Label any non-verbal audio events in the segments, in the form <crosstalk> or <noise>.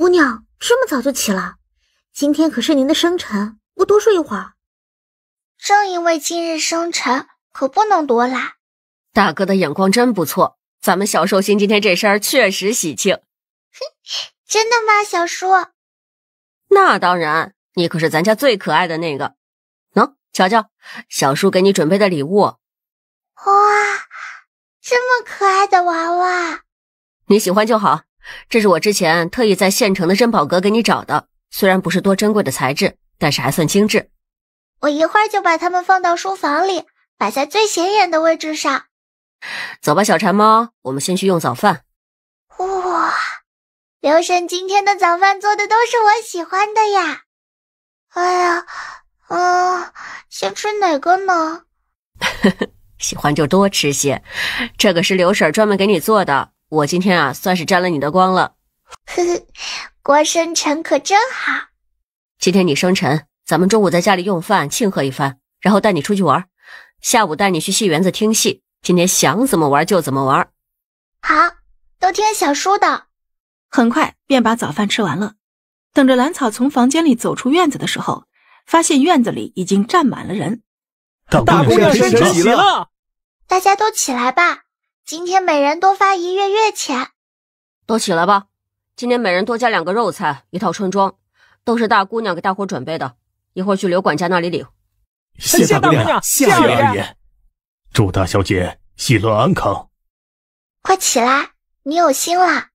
姑娘这么早就起了，今天可是您的生辰，不多睡一会儿。正因为今日生辰，可不能多懒。大哥的眼光真不错，咱们小寿星今天这身确实喜庆。<laughs> 真的吗，小叔？那当然，你可是咱家最可爱的那个。喏，瞧瞧，小叔给你准备的礼物。哇，这么可爱的娃娃，你喜欢就好。这是我之前特意在县城的珍宝阁给你找的，虽然不是多珍贵的材质，但是还算精致。我一会儿就把它们放到书房里，摆在最显眼的位置上。走吧，小馋猫，我们先去用早饭。哇，刘婶今天的早饭做的都是我喜欢的呀！哎呀，嗯，先吃哪个呢？呵 <laughs> 呵，喜欢就多吃些，这个是刘婶专门给你做的。我今天啊，算是沾了你的光了。呵呵，郭生辰可真好。今天你生辰，咱们中午在家里用饭庆贺一番，然后带你出去玩，下午带你去戏园子听戏。今天想怎么玩就怎么玩。好，都听小叔的。很快便把早饭吃完了。等着兰草从房间里走出院子的时候，发现院子里已经站满了人。大姑娘生辰了，大家都起来吧。今天每人多发一月月钱，都起来吧！今天每人多加两个肉菜，一套春装，都是大姑娘给大伙准备的。一会儿去刘管家那里领。谢大姑娘，谢二爷，祝大小姐喜乐安康。快起来，你有心了。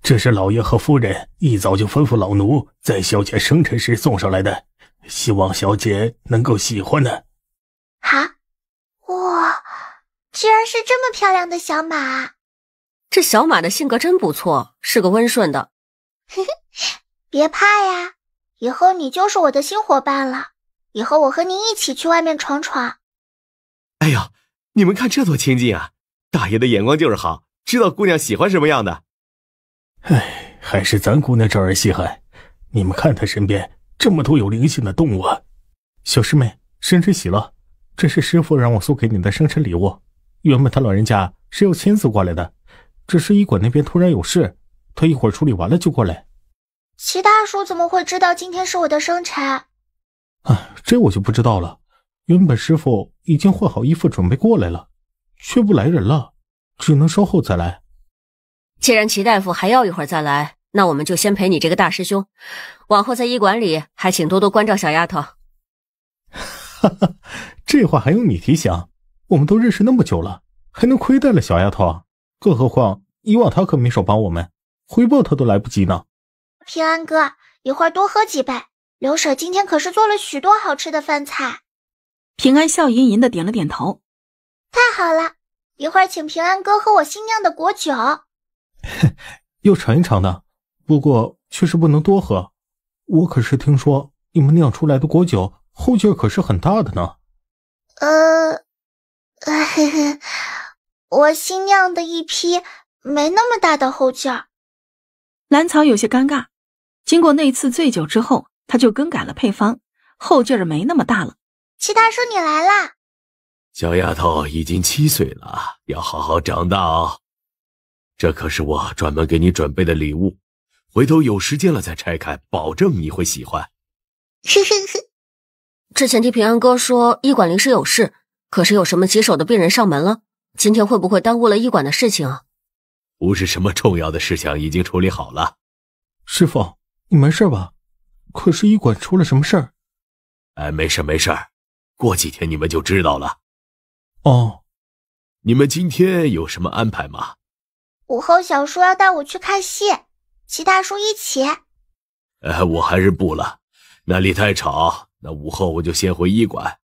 这是老爷和夫人一早就吩咐老奴在小姐生辰时送上来的，希望小姐能够喜欢呢。居然是这么漂亮的小马！这小马的性格真不错，是个温顺的。别怕呀，以后你就是我的新伙伴了。以后我和你一起去外面闯闯。哎呦，你们看这多清静啊！大爷的眼光就是好，知道姑娘喜欢什么样的。哎，还是咱姑娘招人稀罕。你们看她身边这么多有灵性的动物。小师妹，生日喜乐！这是师傅让我送给你的生日礼物。原本他老人家是要亲自过来的，只是医馆那边突然有事，他一会儿处理完了就过来。齐大叔怎么会知道今天是我的生辰？啊，这我就不知道了。原本师傅已经换好衣服准备过来了，却不来人了，只能稍后再来。既然齐大夫还要一会儿再来，那我们就先陪你这个大师兄。往后在医馆里，还请多多关照小丫头。哈哈，这话还用你提醒？我们都认识那么久了，还能亏待了小丫头？更何况以往她可没少帮我们，回报她都来不及呢。平安哥，一会儿多喝几杯。刘婶今天可是做了许多好吃的饭菜。平安笑吟吟的点了点头。太好了，一会儿请平安哥喝我新酿的果酒。<laughs> 又尝一尝呢，不过却是不能多喝。我可是听说你们酿出来的果酒后劲可是很大的呢。呃。<laughs> 我新酿的一批没那么大的后劲儿。兰草有些尴尬，经过那次醉酒之后，他就更改了配方，后劲儿没那么大了。齐大叔，你来啦！小丫头已经七岁了，要好好长大哦。这可是我专门给你准备的礼物，回头有时间了再拆开，保证你会喜欢。呵呵呵，之前听平安哥说医馆临时有事。可是有什么棘手的病人上门了？今天会不会耽误了医馆的事情啊？不是什么重要的事情，已经处理好了。师傅，你没事吧？可是医馆出了什么事儿？哎，没事没事，过几天你们就知道了。哦，你们今天有什么安排吗？午后小叔要带我去看戏，齐大叔一起。哎，我还是不了，那里太吵。那午后我就先回医馆。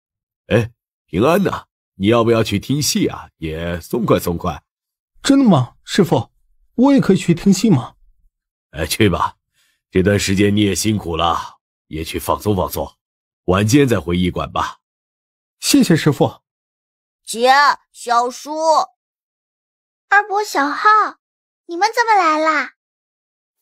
哎。平安呢？你要不要去听戏啊？也松快松快。真的吗，师傅？我也可以去听戏吗？哎，去吧。这段时间你也辛苦了，也去放松放松。晚间再回驿馆吧。谢谢师傅。姐，小叔，二伯，小浩，你们怎么来啦？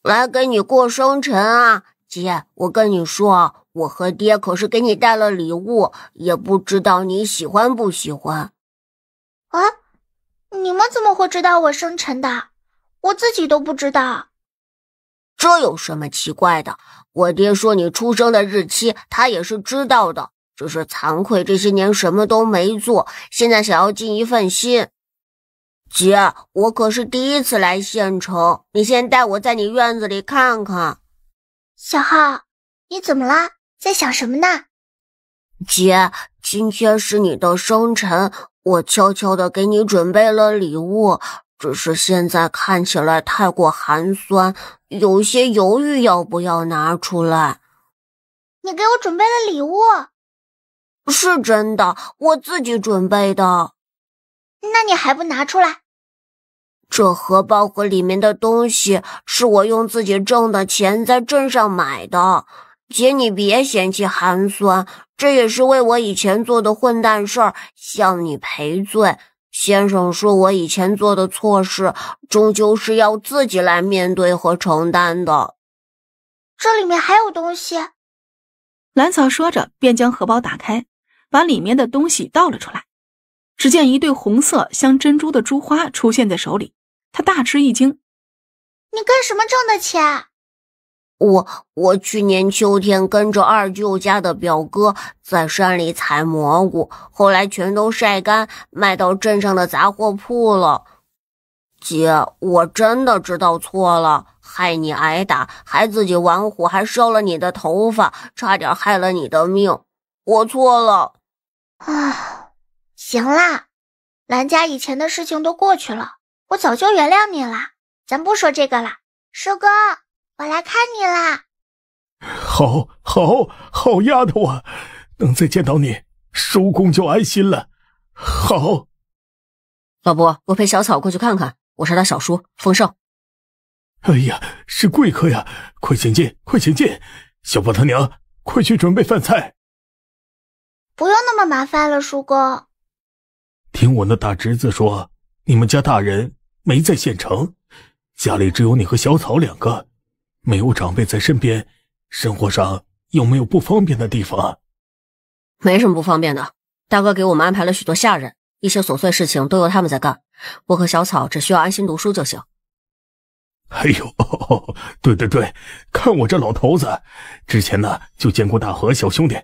来给你过生辰啊。姐，我跟你说，我和爹可是给你带了礼物，也不知道你喜欢不喜欢。啊，你们怎么会知道我生辰的？我自己都不知道。这有什么奇怪的？我爹说你出生的日期，他也是知道的，只是惭愧这些年什么都没做，现在想要尽一份心。姐，我可是第一次来县城，你先带我在你院子里看看。小浩，你怎么了？在想什么呢？姐，今天是你的生辰，我悄悄的给你准备了礼物，只是现在看起来太过寒酸，有些犹豫要不要拿出来。你给我准备了礼物？是真的，我自己准备的。那你还不拿出来？这荷包和里面的东西是我用自己挣的钱在镇上买的，姐你别嫌弃寒酸，这也是为我以前做的混蛋事儿向你赔罪。先生说我以前做的错事，终究是要自己来面对和承担的。这里面还有东西。兰草说着，便将荷包打开，把里面的东西倒了出来，只见一对红色像珍珠的珠花出现在手里。他大吃一惊：“你干什么挣的钱？我我去年秋天跟着二舅家的表哥在山里采蘑菇，后来全都晒干卖到镇上的杂货铺了。姐，我真的知道错了，害你挨打，还自己玩火，还烧了你的头发，差点害了你的命。我错了。啊，行啦，兰家以前的事情都过去了。”我早就原谅你了，咱不说这个了。叔公，我来看你啦！好，好，好丫头啊，能再见到你，叔公就安心了。好，老伯，我陪小草过去看看，我是他小叔，丰盛。哎呀，是贵客呀！快请进，快请进！小宝他娘，快去准备饭菜。不用那么麻烦了，叔公。听我那大侄子说。你们家大人没在县城，家里只有你和小草两个，没有长辈在身边，生活上有没有不方便的地方？没什么不方便的，大哥给我们安排了许多下人，一些琐碎事情都由他们在干，我和小草只需要安心读书就行。哎呦，对对对，看我这老头子，之前呢就见过大河小兄弟，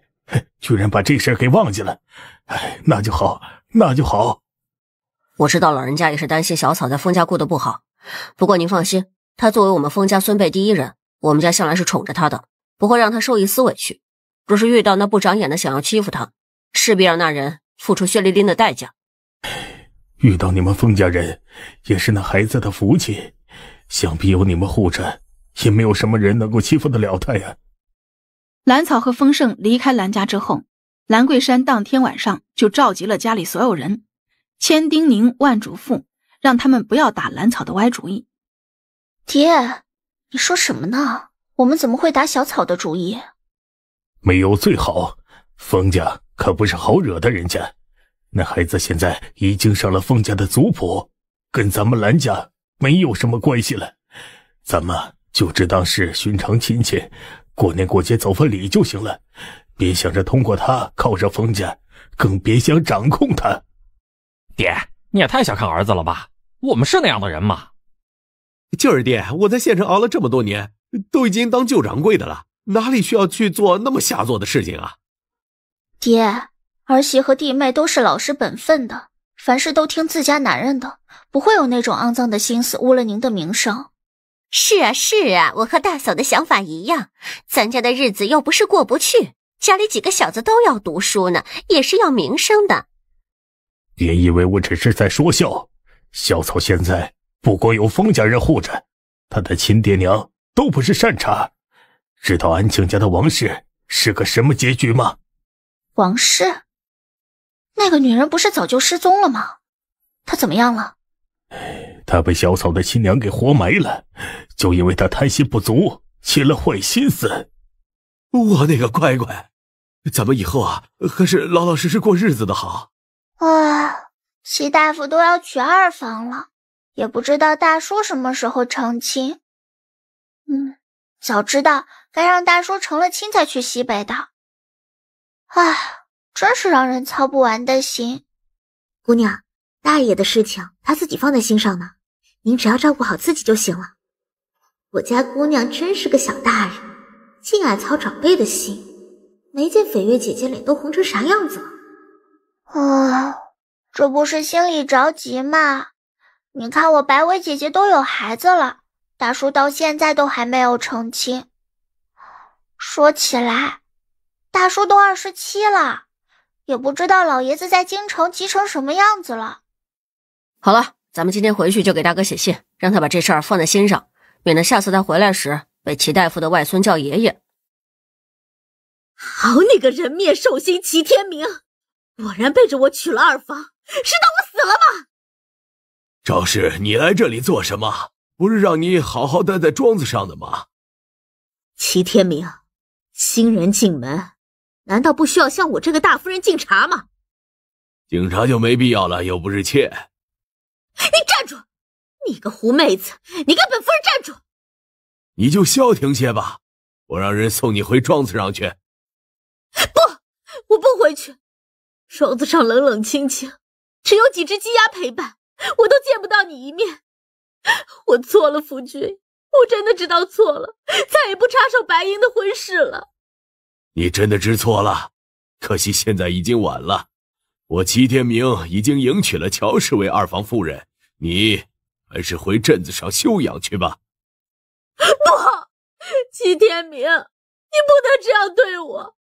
居然把这事给忘记了。哎，那就好，那就好。我知道老人家也是担心小草在封家过得不好，不过您放心，他作为我们封家孙辈第一人，我们家向来是宠着他的，不会让他受一丝委屈。若是遇到那不长眼的想要欺负他，势必让那人付出血淋淋的代价。遇到你们封家人也是那孩子的福气，想必有你们护着，也没有什么人能够欺负得了他呀。兰草和丰盛离开兰家之后，兰桂山当天晚上就召集了家里所有人。千叮咛万嘱咐，让他们不要打兰草的歪主意。爹，你说什么呢？我们怎么会打小草的主意？没有最好，冯家可不是好惹的人家。那孩子现在已经上了冯家的族谱，跟咱们兰家没有什么关系了。咱们就只当是寻常亲戚，过年过节走份礼就行了。别想着通过他靠上冯家，更别想掌控他。爹，你也太小看儿子了吧？我们是那样的人吗？就是爹，我在县城熬了这么多年，都已经当旧掌柜的了，哪里需要去做那么下作的事情啊？爹，儿媳和弟妹都是老实本分的，凡事都听自家男人的，不会有那种肮脏的心思，污了您的名声。是啊，是啊，我和大嫂的想法一样，咱家的日子又不是过不去，家里几个小子都要读书呢，也是要名声的。别以为我只是在说笑，小草现在不光有方家人护着，他的亲爹娘都不是善茬。知道安庆家的王氏是个什么结局吗？王氏那个女人不是早就失踪了吗？她怎么样了？哎，她被小草的亲娘给活埋了，就因为她贪心不足，起了坏心思。我那个乖乖，咱们以后啊，还是老老实实过日子的好。啊，齐大夫都要娶二房了，也不知道大叔什么时候成亲。嗯，早知道该让大叔成了亲才去西北的。唉，真是让人操不完的心。姑娘，大爷的事情他自己放在心上呢，您只要照顾好自己就行了。我家姑娘真是个小大人，净爱操长辈的心，没见斐月姐姐脸都红成啥样子了。啊，这不是心里着急吗？你看我白薇姐姐都有孩子了，大叔到现在都还没有成亲。说起来，大叔都二十七了，也不知道老爷子在京城急成什么样子了。好了，咱们今天回去就给大哥写信，让他把这事儿放在心上，免得下次他回来时被齐大夫的外孙叫爷爷。好你个人面兽心，齐天明！果然背着我娶了二房，是当我死了吗？赵氏，你来这里做什么？不是让你好好待在庄子上的吗？齐天明，新人进门，难道不需要向我这个大夫人敬茶吗？敬茶就没必要了，又不是妾。你站住！你个狐妹子，你给本夫人站住！你就消停些吧，我让人送你回庄子上去。不，我不回去。庄子上冷冷清清，只有几只鸡鸭陪伴，我都见不到你一面。我错了，夫君，我真的知道错了，再也不插手白英的婚事了。你真的知错了，可惜现在已经晚了。我齐天明已经迎娶了乔氏为二房夫人，你还是回镇子上休养去吧。不，齐天明，你不能这样对我。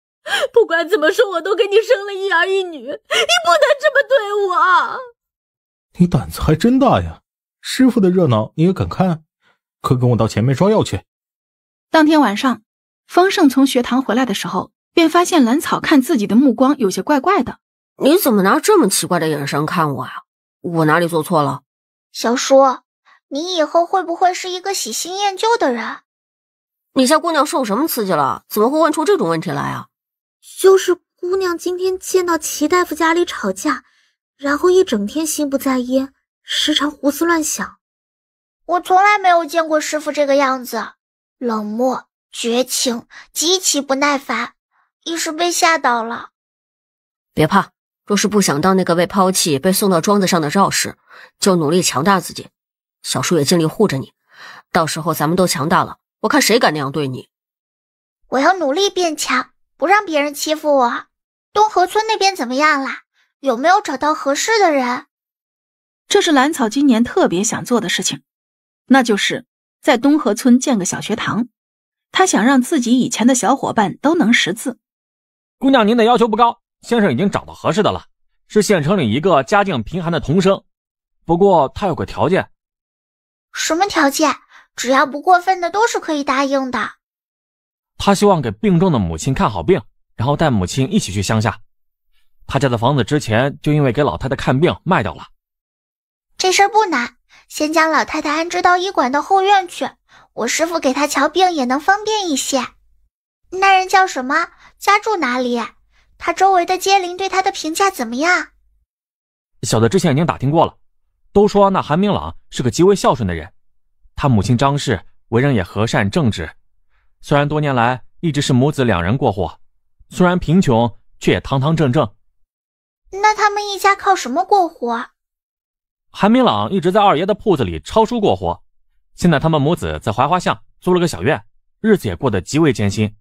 不管怎么说，我都给你生了一儿一女，你不能这么对我。你胆子还真大呀！师傅的热闹你也敢看？快跟我到前面抓药去。当天晚上，方胜从学堂回来的时候，便发现兰草看自己的目光有些怪怪的。你怎么拿这么奇怪的眼神看我啊？我哪里做错了？小叔，你以后会不会是一个喜新厌旧的人？你家姑娘受什么刺激了？怎么会问出这种问题来啊？就是姑娘今天见到齐大夫家里吵架，然后一整天心不在焉，时常胡思乱想。我从来没有见过师傅这个样子，冷漠、绝情、极其不耐烦，一时被吓到了。别怕，若是不想当那个被抛弃、被送到庄子上的赵氏，就努力强大自己。小叔也尽力护着你，到时候咱们都强大了，我看谁敢那样对你。我要努力变强。不让别人欺负我。东河村那边怎么样了？有没有找到合适的人？这是兰草今年特别想做的事情，那就是在东河村建个小学堂。他想让自己以前的小伙伴都能识字。姑娘，您的要求不高，先生已经找到合适的了，是县城里一个家境贫寒的童生。不过他有个条件。什么条件？只要不过分的，都是可以答应的。他希望给病重的母亲看好病，然后带母亲一起去乡下。他家的房子之前就因为给老太太看病卖掉了。这事儿不难，先将老太太安置到医馆的后院去，我师傅给他瞧病也能方便一些。那人叫什么？家住哪里？他周围的街邻对他的评价怎么样？小的之前已经打听过了，都说那韩明朗是个极为孝顺的人，他母亲张氏为人也和善正直。虽然多年来一直是母子两人过活，虽然贫穷，却也堂堂正正。那他们一家靠什么过活？韩明朗一直在二爷的铺子里抄书过活，现在他们母子在槐花巷租了个小院，日子也过得极为艰辛。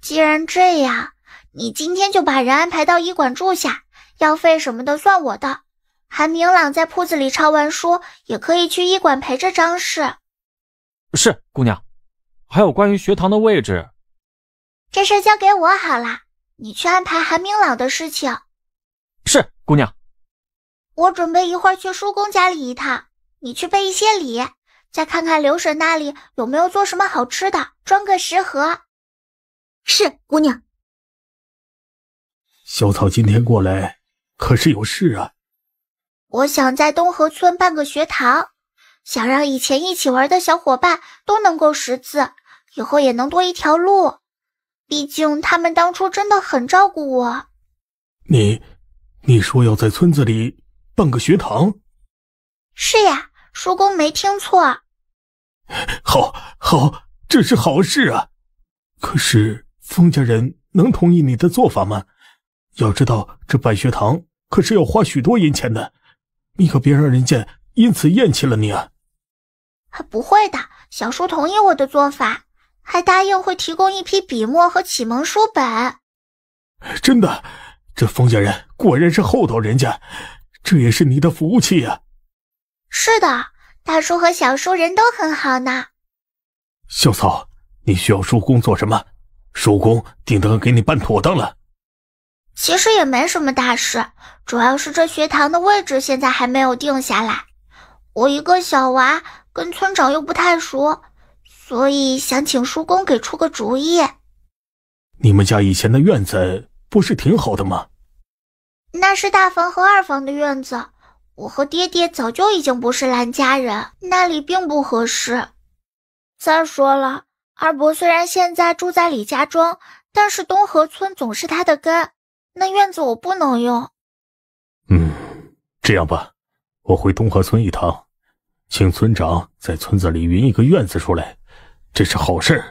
既然这样，你今天就把人安排到医馆住下，药费什么的算我的。韩明朗在铺子里抄完书，也可以去医馆陪着张氏。是，姑娘。还有关于学堂的位置，这事交给我好了。你去安排韩明朗的事情。是，姑娘。我准备一会儿去叔公家里一趟，你去备一些礼，再看看刘婶那里有没有做什么好吃的，装个食盒。是，姑娘。小草今天过来可是有事啊？我想在东河村办个学堂，想让以前一起玩的小伙伴都能够识字。以后也能多一条路，毕竟他们当初真的很照顾我。你，你说要在村子里办个学堂？是呀，叔公没听错。<laughs> 好，好，这是好事啊。可是封家人能同意你的做法吗？要知道这办学堂可是要花许多银钱的，你可别让人家因此厌弃了你啊。不会的，小叔同意我的做法。还答应会提供一批笔墨和启蒙书本，真的，这封家人果然是厚道人家，这也是你的福气呀。是的，大叔和小叔人都很好呢。小草，你需要叔公做什么？叔公定当给你办妥当了。其实也没什么大事，主要是这学堂的位置现在还没有定下来，我一个小娃跟村长又不太熟。所以想请叔公给出个主意。你们家以前的院子不是挺好的吗？那是大房和二房的院子，我和爹爹早就已经不是兰家人，那里并不合适。再说了，二伯虽然现在住在李家庄，但是东河村总是他的根，那院子我不能用。嗯，这样吧，我回东河村一趟，请村长在村子里匀一个院子出来。这是好事，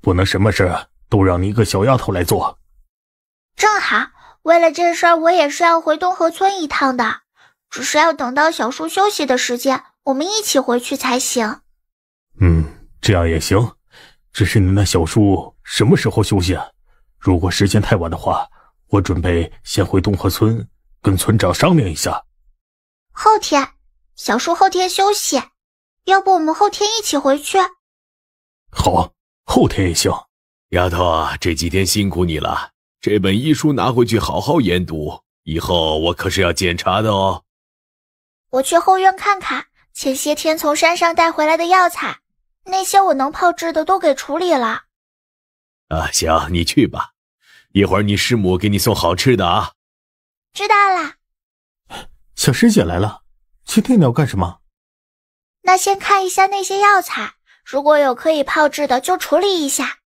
不能什么事都让你一个小丫头来做。正好为了这事儿，我也是要回东河村一趟的，只是要等到小叔休息的时间，我们一起回去才行。嗯，这样也行。只是你那小叔什么时候休息？啊？如果时间太晚的话，我准备先回东河村跟村长商量一下。后天，小叔后天休息，要不我们后天一起回去？好，后天也行。丫头啊，这几天辛苦你了。这本医书拿回去好好研读，以后我可是要检查的哦。我去后院看看，前些天从山上带回来的药材，那些我能炮制的都给处理了。啊，行，你去吧。一会儿你师母给你送好吃的啊。知道了。小师姐来了，去天鸟干什么？那先看一下那些药材。如果有可以炮制的，就处理一下。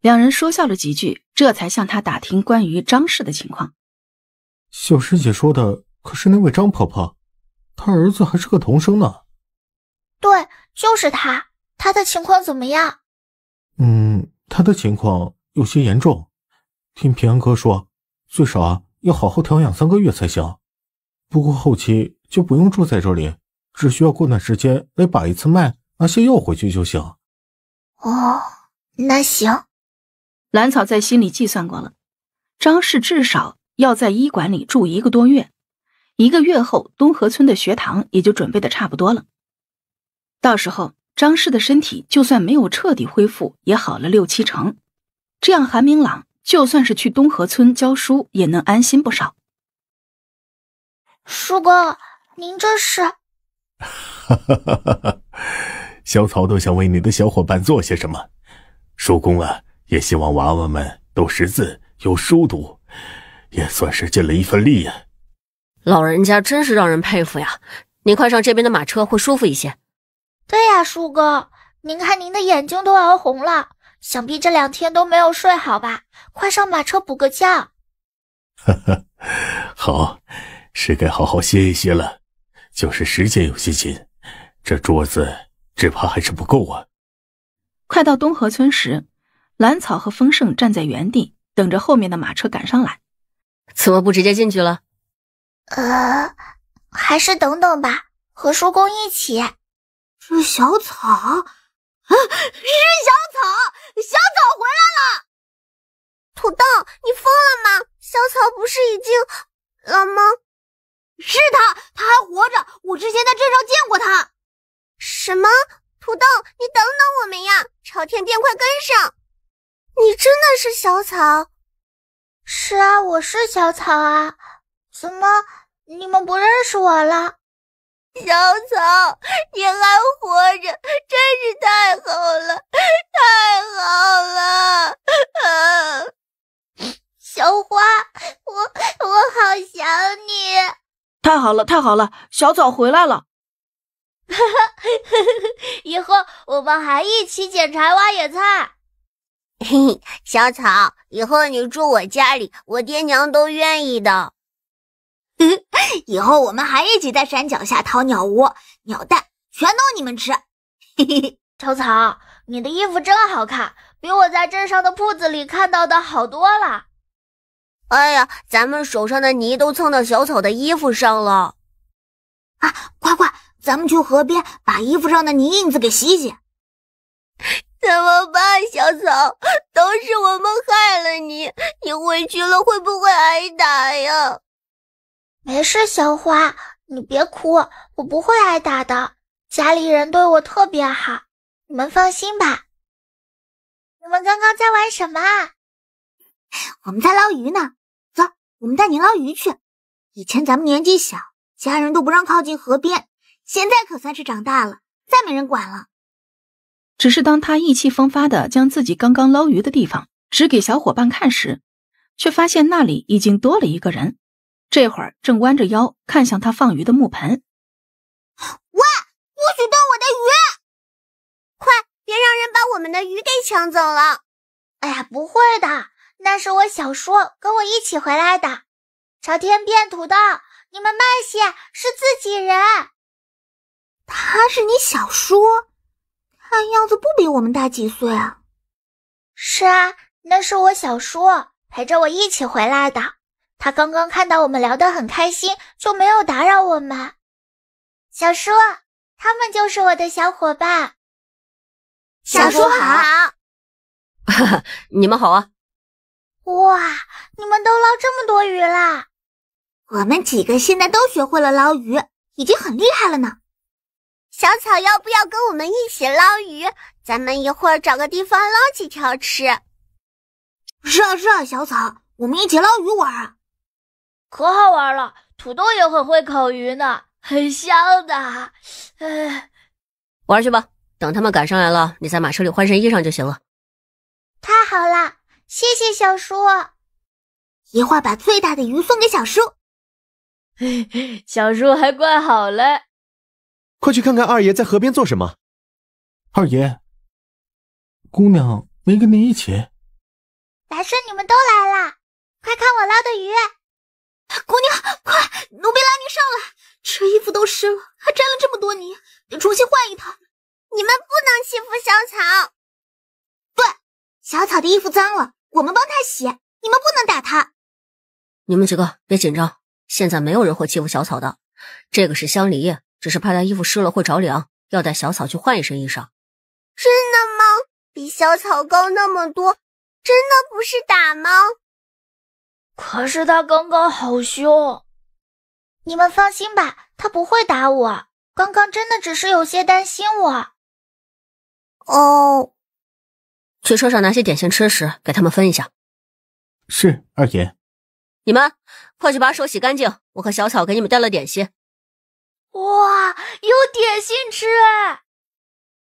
两人说笑了几句，这才向他打听关于张氏的情况。小师姐说的可是那位张婆婆，她儿子还是个童生呢。对，就是他。他的情况怎么样？嗯，他的情况有些严重。听平安哥说，最少啊要好好调养三个月才行。不过后期就不用住在这里，只需要过段时间来把一次脉。那些药回去就行。哦，那行。兰草在心里计算过了，张氏至少要在医馆里住一个多月。一个月后，东河村的学堂也就准备的差不多了。到时候，张氏的身体就算没有彻底恢复，也好了六七成。这样，韩明朗就算是去东河村教书，也能安心不少。叔公，您这是？哈哈哈哈哈！小草都想为你的小伙伴做些什么，叔公啊，也希望娃娃们都识字，有书读，也算是尽了一份力呀。老人家真是让人佩服呀！您快上这边的马车，会舒服一些。对呀，叔公，您看您的眼睛都熬红了，想必这两天都没有睡好吧？快上马车补个觉。哈哈，好，是该好好歇一歇了。就是时间有些紧，这桌子只怕还是不够啊。快到东河村时，兰草和丰盛站在原地，等着后面的马车赶上来。怎么不直接进去了？呃，还是等等吧，和叔公一起。是小草？啊，是小草！小草回来了！土豆，你疯了吗？小草不是已经老吗？是他，他还活着。我之前在镇上见过他。什么？土豆，你等等我们呀！朝天边，快跟上！你真的是小草？是啊，我是小草啊。怎么，你们不认识我了？小草，你还活着，真是太好了，太好了！啊，小花，我我好想你。太好了，太好了，小草回来了！哈哈，以后我们还一起捡柴、挖野菜。嘿，<laughs> 小草，以后你住我家里，我爹娘都愿意的。<laughs> 以后我们还一起在山脚下掏鸟窝、鸟蛋，全都你们吃。嘿嘿嘿，小草，你的衣服真好看，比我在镇上的铺子里看到的好多了。哎呀，咱们手上的泥都蹭到小草的衣服上了！啊，快快，咱们去河边把衣服上的泥印子给洗洗。怎么办，小草？都是我们害了你，你回去了会不会挨打呀？没事，小花，你别哭，我不会挨打的。家里人对我特别好，你们放心吧。你们刚刚在玩什么？我们在捞鱼呢，走，我们带你捞鱼去。以前咱们年纪小，家人都不让靠近河边，现在可算是长大了，再没人管了。只是当他意气风发的将自己刚刚捞鱼的地方指给小伙伴看时，却发现那里已经多了一个人，这会儿正弯着腰看向他放鱼的木盆。喂，不许动我的鱼！快，别让人把我们的鱼给抢走了！哎呀，不会的。那是我小叔跟我一起回来的，朝天变土豆，你们慢些，是自己人。他是你小叔，看样子不比我们大几岁啊。是啊，那是我小叔陪着我一起回来的。他刚刚看到我们聊得很开心，就没有打扰我们。小叔，他们就是我的小伙伴。小叔好，哈哈，你们好啊。哇，你们都捞这么多鱼啦！我们几个现在都学会了捞鱼，已经很厉害了呢。小草，要不要跟我们一起捞鱼？咱们一会儿找个地方捞几条吃。是啊是啊，小草，我们一起捞鱼玩啊，可好玩了！土豆也很会烤鱼呢，很香的。哎，玩去吧，等他们赶上来了，你在马车里换身衣裳就行了。太好了。谢谢小叔，一会儿把最大的鱼送给小叔。<laughs> 小叔还怪好嘞，快去看看二爷在河边做什么。二爷，姑娘没跟您一起。大圣你们都来了，快看我捞的鱼。姑娘，快，奴婢拉您上来。这衣服都湿了，还沾了这么多泥，得重新换一套。你们不能欺负小草。对，小草的衣服脏了。我们帮他洗，你们不能打他。你们几个别紧张，现在没有人会欺负小草的。这个是香梨，只是怕他衣服湿了会着凉，要带小草去换一身衣裳。真的吗？比小草高那么多，真的不是打吗？可是他刚刚好凶。你们放心吧，他不会打我。刚刚真的只是有些担心我。哦。去车上拿些点心吃食，给他们分一下。是二爷，你们快去把手洗干净。我和小草给你们带了点心。哇，有点心吃！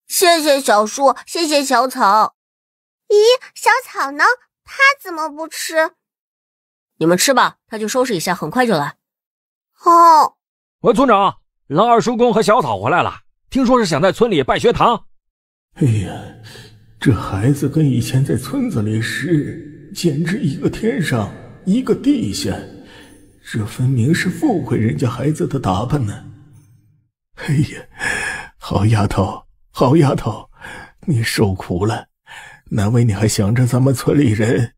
谢谢小叔，谢谢小草。咦，小草呢？他怎么不吃？你们吃吧，他去收拾一下，很快就来。哦。喂，村长，狼二叔公和小草回来了，听说是想在村里办学堂。哎呀。这孩子跟以前在村子里时，简直一个天上一个地下。这分明是误会人家孩子的打扮呢。哎呀，好丫头，好丫头，你受苦了，难为你还想着咱们村里人。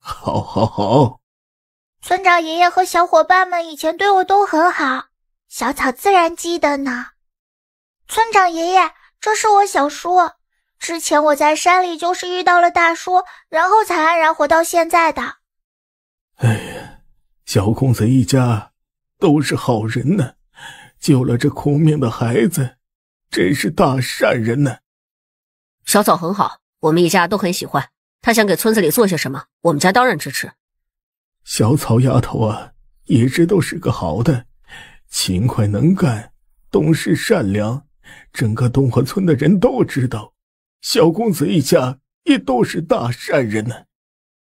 好好好，村长爷爷和小伙伴们以前对我都很好，小草自然记得呢。村长爷爷，这是我小叔。之前我在山里就是遇到了大叔，然后才安然活到现在的。哎，呀，小公子一家都是好人呢，救了这苦命的孩子，真是大善人呢。小草很好，我们一家都很喜欢。他想给村子里做些什么，我们家当然支持。小草丫头啊，一直都是个好的，勤快能干，懂事善良，整个东河村的人都知道。小公子一家也都是大善人呢。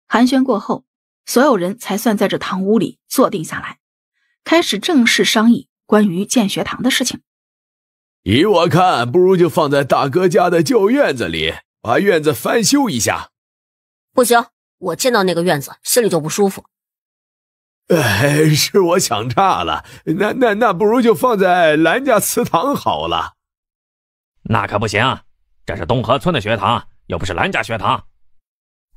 寒暄过后，所有人才算在这堂屋里坐定下来，开始正式商议关于建学堂的事情。依我看，不如就放在大哥家的旧院子里，把院子翻修一下。不行，我见到那个院子心里就不舒服。哎，是我想差了。那那那，不如就放在兰家祠堂好了。那可不行。这是东河村的学堂，又不是兰家学堂。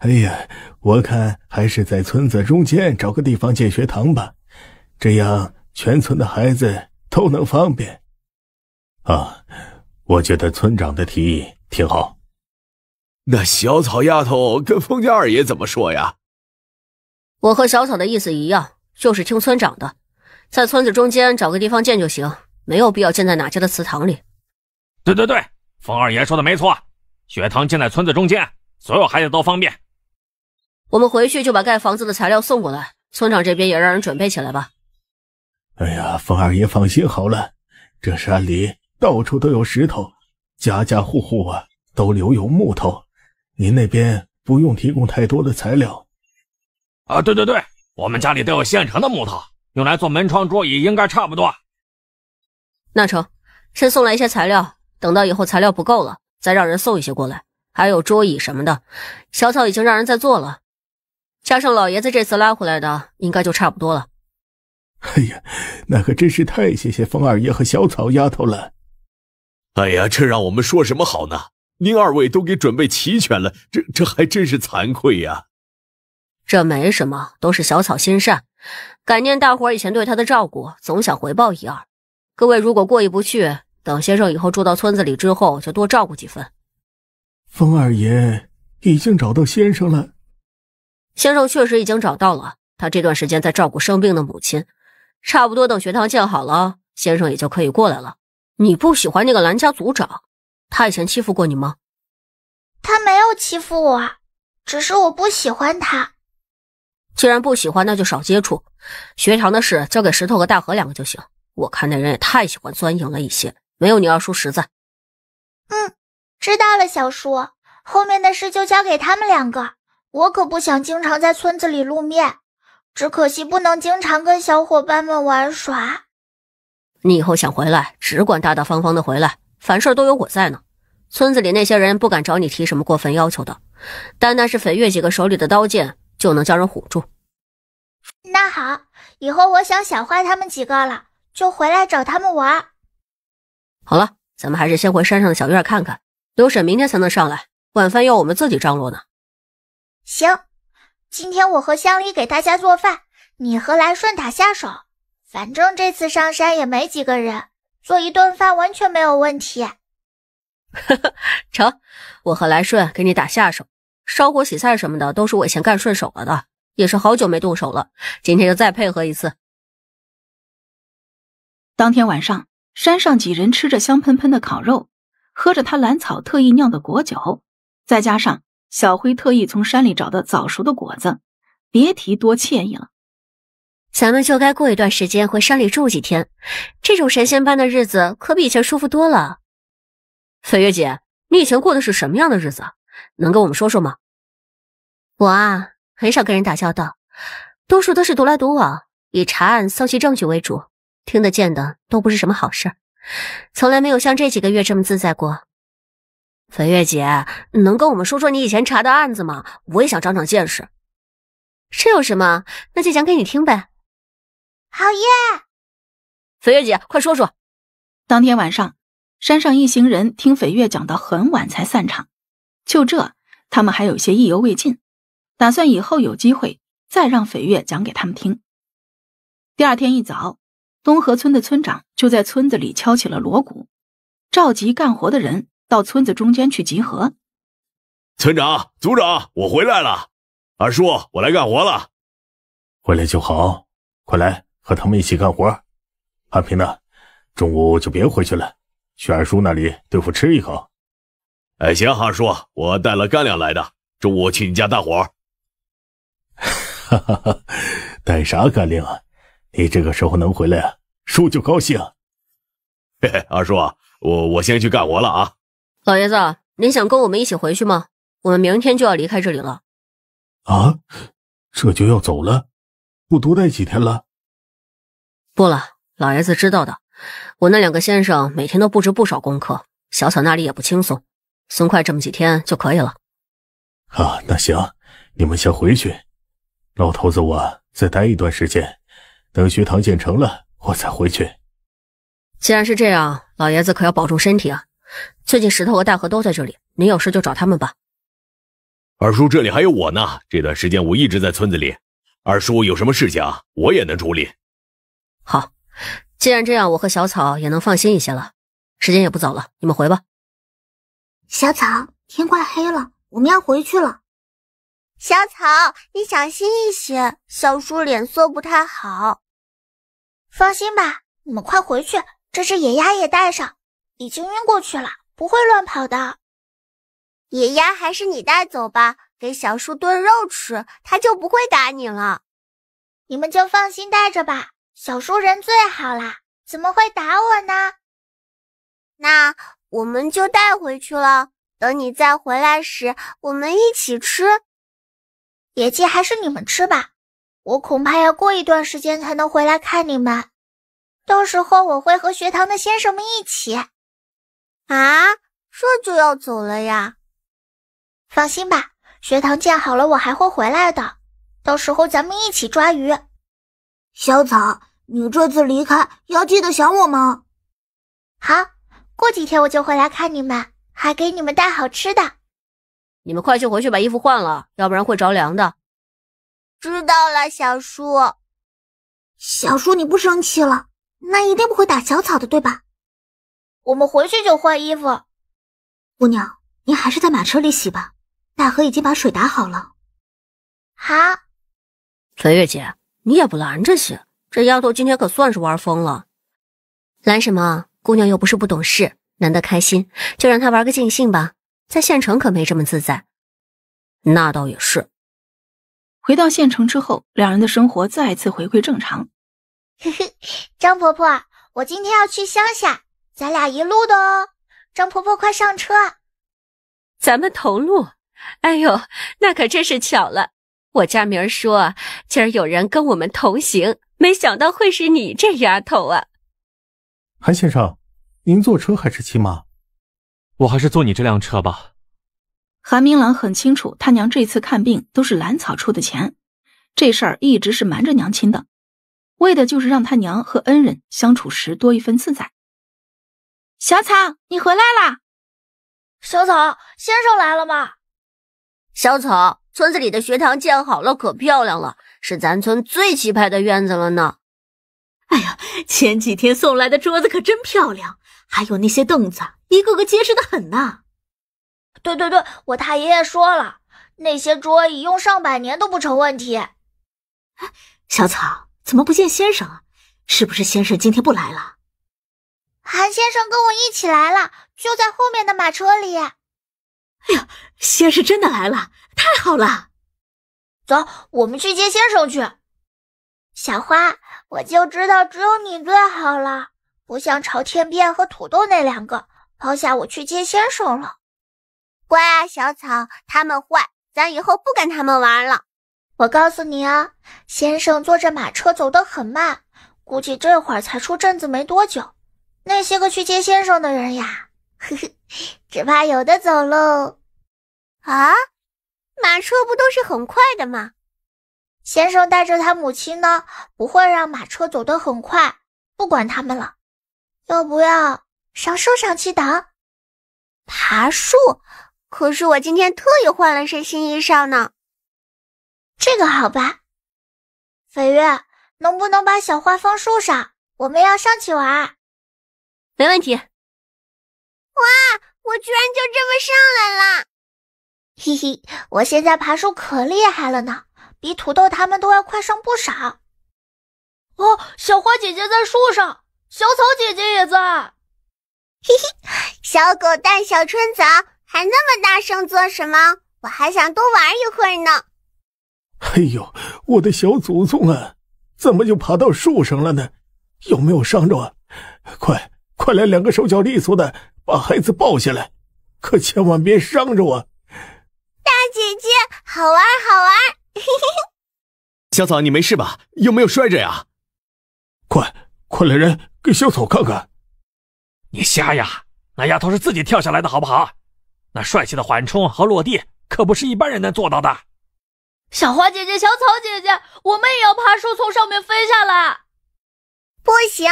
哎呀，我看还是在村子中间找个地方建学堂吧，这样全村的孩子都能方便。啊，我觉得村长的提议挺好。那小草丫头跟封家二爷怎么说呀？我和小草的意思一样，就是听村长的，在村子中间找个地方建就行，没有必要建在哪家的祠堂里。对对对。冯二爷说的没错，学堂建在村子中间，所有孩子都方便。我们回去就把盖房子的材料送过来，村长这边也让人准备起来吧。哎呀，冯二爷放心好了，这山里到处都有石头，家家户户啊都留有木头，您那边不用提供太多的材料。啊，对对对，我们家里都有现成的木头，用来做门窗桌椅应该差不多。那成，先送来一些材料。等到以后材料不够了，再让人送一些过来。还有桌椅什么的，小草已经让人在做了，加上老爷子这次拉回来的，应该就差不多了。哎呀，那可真是太谢谢风二爷和小草丫头了。哎呀，这让我们说什么好呢？您二位都给准备齐全了，这这还真是惭愧呀。这没什么，都是小草心善，感念大伙以前对她的照顾，总想回报一二。各位如果过意不去。等先生以后住到村子里之后，就多照顾几分。风二爷已经找到先生了。先生确实已经找到了。他这段时间在照顾生病的母亲，差不多等学堂建好了，先生也就可以过来了。你不喜欢那个蓝家族长？他以前欺负过你吗？他没有欺负我，只是我不喜欢他。既然不喜欢，那就少接触。学堂的事交给石头和大河两个就行。我看那人也太喜欢钻营了一些。没有你二叔实在。嗯，知道了，小叔，后面的事就交给他们两个。我可不想经常在村子里露面，只可惜不能经常跟小伙伴们玩耍。你以后想回来，只管大大方方的回来，凡事都有我在呢。村子里那些人不敢找你提什么过分要求的，单单是斐月几个手里的刀剑就能将人唬住。那好，以后我想小花他们几个了，就回来找他们玩。好了，咱们还是先回山上的小院看看。刘婶明天才能上来，晚饭要我们自己张罗呢。行，今天我和香梨给大家做饭，你和来顺打下手。反正这次上山也没几个人，做一顿饭完全没有问题。呵呵，成，我和来顺给你打下手，烧锅洗菜什么的都是我先干顺手了的，也是好久没动手了，今天就再配合一次。当天晚上。山上几人吃着香喷喷的烤肉，喝着他兰草特意酿的果酒，再加上小辉特意从山里找的早熟的果子，别提多惬意了。咱们就该过一段时间回山里住几天，这种神仙般的日子可比以前舒服多了。飞月姐，你以前过的是什么样的日子？能跟我们说说吗？我啊，很少跟人打交道，多数都是独来独往，以查案搜集证据为主。听得见的都不是什么好事儿，从来没有像这几个月这么自在过。斐月姐，能跟我们说说你以前查的案子吗？我也想长长见识。这有什么？那就讲给你听呗。好耶！斐月姐，快说说。当天晚上，山上一行人听斐月讲到很晚才散场。就这，他们还有些意犹未尽，打算以后有机会再让斐月讲给他们听。第二天一早。东河村的村长就在村子里敲起了锣鼓，召集干活的人到村子中间去集合。村长、组长，我回来了，二叔，我来干活了。回来就好，快来和他们一起干活。安平呢？中午就别回去了，去二叔那里对付吃一口。哎，行，二叔，我带了干粮来的，中午去你家大伙。哈哈哈，带啥干粮啊？你这个时候能回来啊？叔就高兴。嘿嘿，二叔，我我先去干活了啊。老爷子，您想跟我们一起回去吗？我们明天就要离开这里了。啊，这就要走了，不多待几天了。不了，老爷子知道的。我那两个先生每天都布置不少功课，小草那里也不轻松，松快这么几天就可以了。啊，那行，你们先回去。老头子，我再待一段时间，等学堂建成了。我再回去。既然是这样，老爷子可要保重身体啊！最近石头和大河都在这里，您有事就找他们吧。二叔，这里还有我呢。这段时间我一直在村子里。二叔有什么事情啊？我也能处理。好，既然这样，我和小草也能放心一些了。时间也不早了，你们回吧。小草，天快黑了，我们要回去了。小草，你小心一些。小叔脸色不太好。放心吧，你们快回去，这只野鸭也带上，已经晕过去了，不会乱跑的。野鸭还是你带走吧，给小叔炖肉吃，他就不会打你了。你们就放心带着吧，小叔人最好啦，怎么会打我呢？那我们就带回去了，等你再回来时，我们一起吃。野鸡还是你们吃吧。我恐怕要过一段时间才能回来看你们，到时候我会和学堂的先生们一起。啊，这就要走了呀？放心吧，学堂建好了，我还会回来的。到时候咱们一起抓鱼。小草，你这次离开要记得想我吗？好，过几天我就回来看你们，还给你们带好吃的。你们快去回去把衣服换了，要不然会着凉的。知道了，小叔。小叔，你不生气了，那一定不会打小草的，对吧？我们回去就换衣服。姑娘，您还是在马车里洗吧。大河已经把水打好了。好。彩月姐，你也不拦着洗。这丫头今天可算是玩疯了。拦什么？姑娘又不是不懂事，难得开心，就让她玩个尽兴吧。在县城可没这么自在。那倒也是。回到县城之后，两人的生活再次回归正常。<laughs> 张婆婆，我今天要去乡下，咱俩一路的哦。张婆婆，快上车，咱们同路。哎呦，那可真是巧了，我家明儿说今儿有人跟我们同行，没想到会是你这丫头啊。韩先生，您坐车还是骑马？我还是坐你这辆车吧。韩明朗很清楚，他娘这次看病都是兰草出的钱，这事儿一直是瞒着娘亲的，为的就是让他娘和恩人相处时多一份自在。小草，你回来啦！小草，先生来了吗？小草，村子里的学堂建好了，可漂亮了，是咱村最气派的院子了呢。哎呀，前几天送来的桌子可真漂亮，还有那些凳子，一个个结实的很呢。对对对，我太爷爷说了，那些桌椅用上百年都不成问题。小草怎么不见先生啊？是不是先生今天不来了？韩先生跟我一起来了，就在后面的马车里。哎呀，先生真的来了，太好了！走，我们去接先生去。小花，我就知道只有你最好了，不像朝天辫和土豆那两个，抛下我去接先生了。乖啊，小草，他们坏，咱以后不跟他们玩了。我告诉你啊，先生坐着马车走得很慢，估计这会儿才出镇子没多久。那些个去接先生的人呀，呵呵，只怕有的走喽。啊，马车不都是很快的吗？先生带着他母亲呢，不会让马车走得很快。不管他们了，要不要上树上去挡？爬树？可是我今天特意换了身新衣裳呢。这个好吧，飞月，能不能把小花放树上？我们要上去玩。没问题。哇，我居然就这么上来了！嘿嘿，我现在爬树可厉害了呢，比土豆他们都要快上不少。哦，小花姐姐在树上，小草姐姐也在。嘿嘿，小狗蛋，小春早。还那么大声做什么？我还想多玩一会儿呢。哎呦，我的小祖宗啊，怎么就爬到树上了呢？有没有伤着？快快来，两个手脚利索的把孩子抱下来，可千万别伤着我。大姐姐，好玩，好玩。<laughs> 小草，你没事吧？有没有摔着呀？快快来人，给小草看看。你瞎呀？那丫头是自己跳下来的，好不好？那帅气的缓冲和落地可不是一般人能做到的。小花姐姐，小草姐姐，我们也要爬树，从上面飞下来。不行，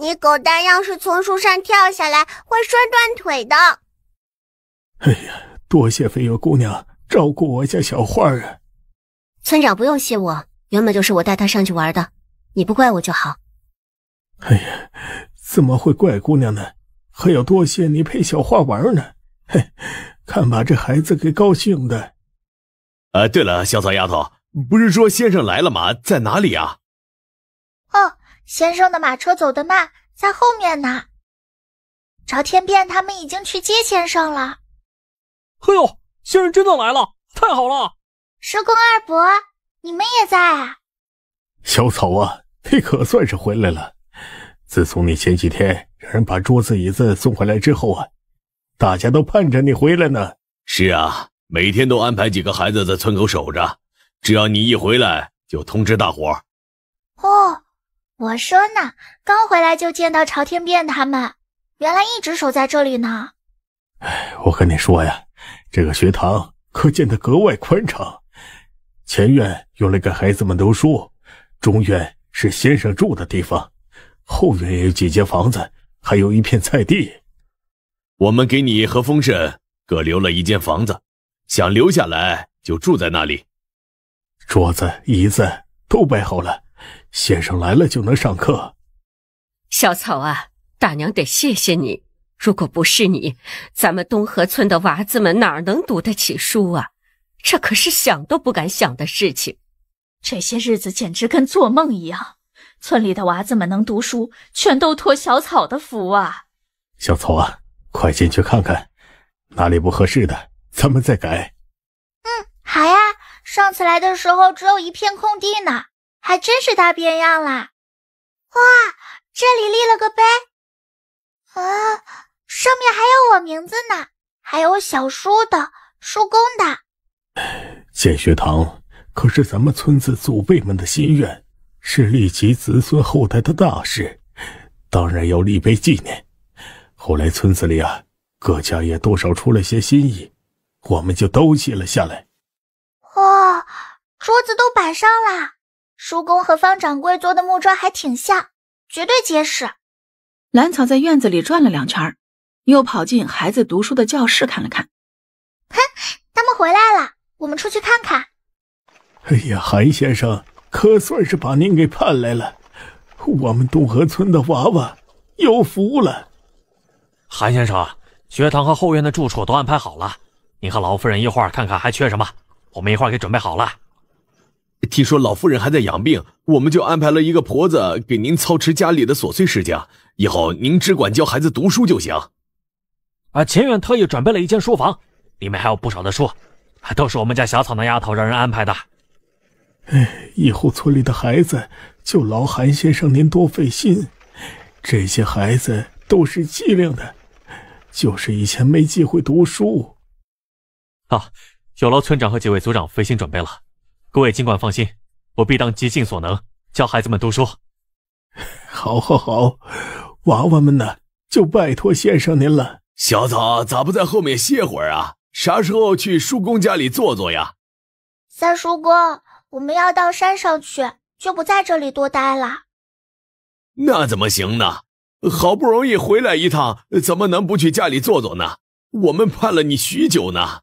你狗蛋要是从树上跳下来，会摔断腿的。哎呀，多谢飞月姑娘照顾我家小花啊！村长不用谢我，原本就是我带她上去玩的，你不怪我就好。哎呀，怎么会怪姑娘呢？还要多谢你陪小花玩呢。嘿，<laughs> 看把这孩子给高兴的！呃，对了，小草丫头，不是说先生来了吗？在哪里啊？哦，先生的马车走得慢，在后面呢。朝天变他们已经去接先生了。哎呦，先生真的来了，太好了！叔公、二伯，你们也在啊？小草啊，你可算是回来了。自从你前几天让人把桌子椅子送回来之后啊。大家都盼着你回来呢。是啊，每天都安排几个孩子在村口守着，只要你一回来就通知大伙。哦，我说呢，刚回来就见到朝天变他们，原来一直守在这里呢。哎，我跟你说呀，这个学堂可建得格外宽敞，前院用来给孩子们读书，中院是先生住的地方，后院也有几间房子，还有一片菜地。我们给你和风振各留了一间房子，想留下来就住在那里。桌子、椅子都摆好了，先生来了就能上课。小草啊，大娘得谢谢你，如果不是你，咱们东河村的娃子们哪能读得起书啊？这可是想都不敢想的事情。这些日子简直跟做梦一样。村里的娃子们能读书，全都托小草的福啊。小草啊。快进去看看，哪里不合适的，咱们再改。嗯，好呀。上次来的时候只有一片空地呢，还真是大变样了。哇，这里立了个碑，啊，上面还有我名字呢，还有小叔的、叔公的。建学堂可是咱们村子祖辈们的心愿，是立及子孙后代的大事，当然要立碑纪念。后来村子里啊，各家也多少出了些心意，我们就都记了下来。哇，桌子都摆上了，叔公和方掌柜做的木桌还挺像，绝对结实。兰草在院子里转了两圈，又跑进孩子读书的教室看了看。哼，他们回来了，我们出去看看。哎呀，韩先生可算是把您给盼来了，我们东河村的娃娃有福了。韩先生，学堂和后院的住处都安排好了，你和老夫人一会儿看看还缺什么，我们一会儿给准备好了。听说老夫人还在养病，我们就安排了一个婆子给您操持家里的琐碎事情，以后您只管教孩子读书就行。啊，前院特意准备了一间书房，里面还有不少的书，都是我们家小草那丫头让人安排的。哎，以后村里的孩子就劳韩先生您多费心，这些孩子都是机灵的。就是以前没机会读书啊，有劳村长和几位族长费心准备了。各位尽管放心，我必当竭尽所能教孩子们读书。<laughs> 好，好，好，娃娃们呢，就拜托先生您了。小草咋不在后面歇会儿啊？啥时候去叔公家里坐坐呀？三叔公，我们要到山上去，就不在这里多待了。那怎么行呢？好不容易回来一趟，怎么能不去家里坐坐呢？我们盼了你许久呢。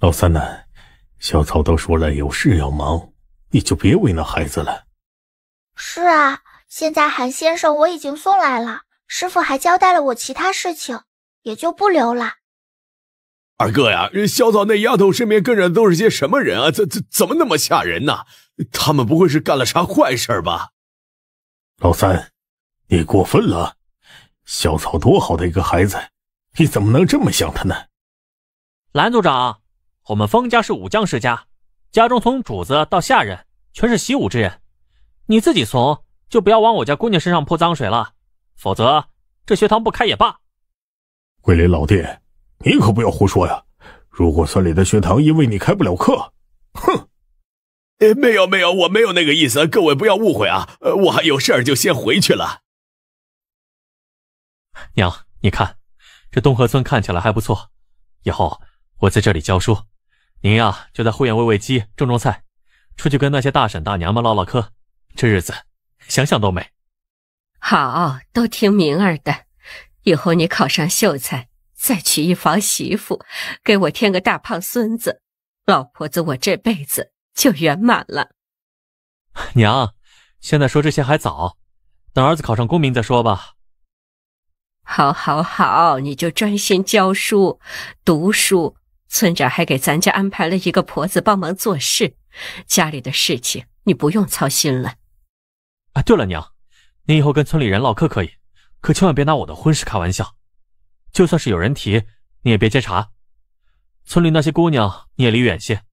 老三呢？小草都说了有事要忙，你就别为难孩子了。是啊，现在韩先生我已经送来了，师傅还交代了我其他事情，也就不留了。二哥呀，小草那丫头身边跟着都是些什么人啊？怎怎怎么那么吓人呢？他们不会是干了啥坏事吧？老三。你过分了，小草多好的一个孩子，你怎么能这么想他呢？蓝组长，我们封家是武将世家，家中从主子到下人全是习武之人，你自己怂就不要往我家姑娘身上泼脏水了，否则这学堂不开也罢。桂林老弟，你可不要胡说呀！如果村里的学堂因为你开不了课，哼！哎，没有没有，我没有那个意思，各位不要误会啊！我还有事儿，就先回去了。娘，你看，这东河村看起来还不错。以后我在这里教书，您呀就在后院喂喂鸡、种种菜，出去跟那些大婶大娘们唠唠嗑，这日子想想都美。好，都听明儿的。以后你考上秀才，再娶一房媳妇，给我添个大胖孙子，老婆子我这辈子就圆满了。娘，现在说这些还早，等儿子考上功名再说吧。好好好，你就专心教书、读书。村长还给咱家安排了一个婆子帮忙做事，家里的事情你不用操心了。啊，对了，娘，你以后跟村里人唠嗑可以，可千万别拿我的婚事开玩笑。就算是有人提，你也别接茬。村里那些姑娘你也离远些。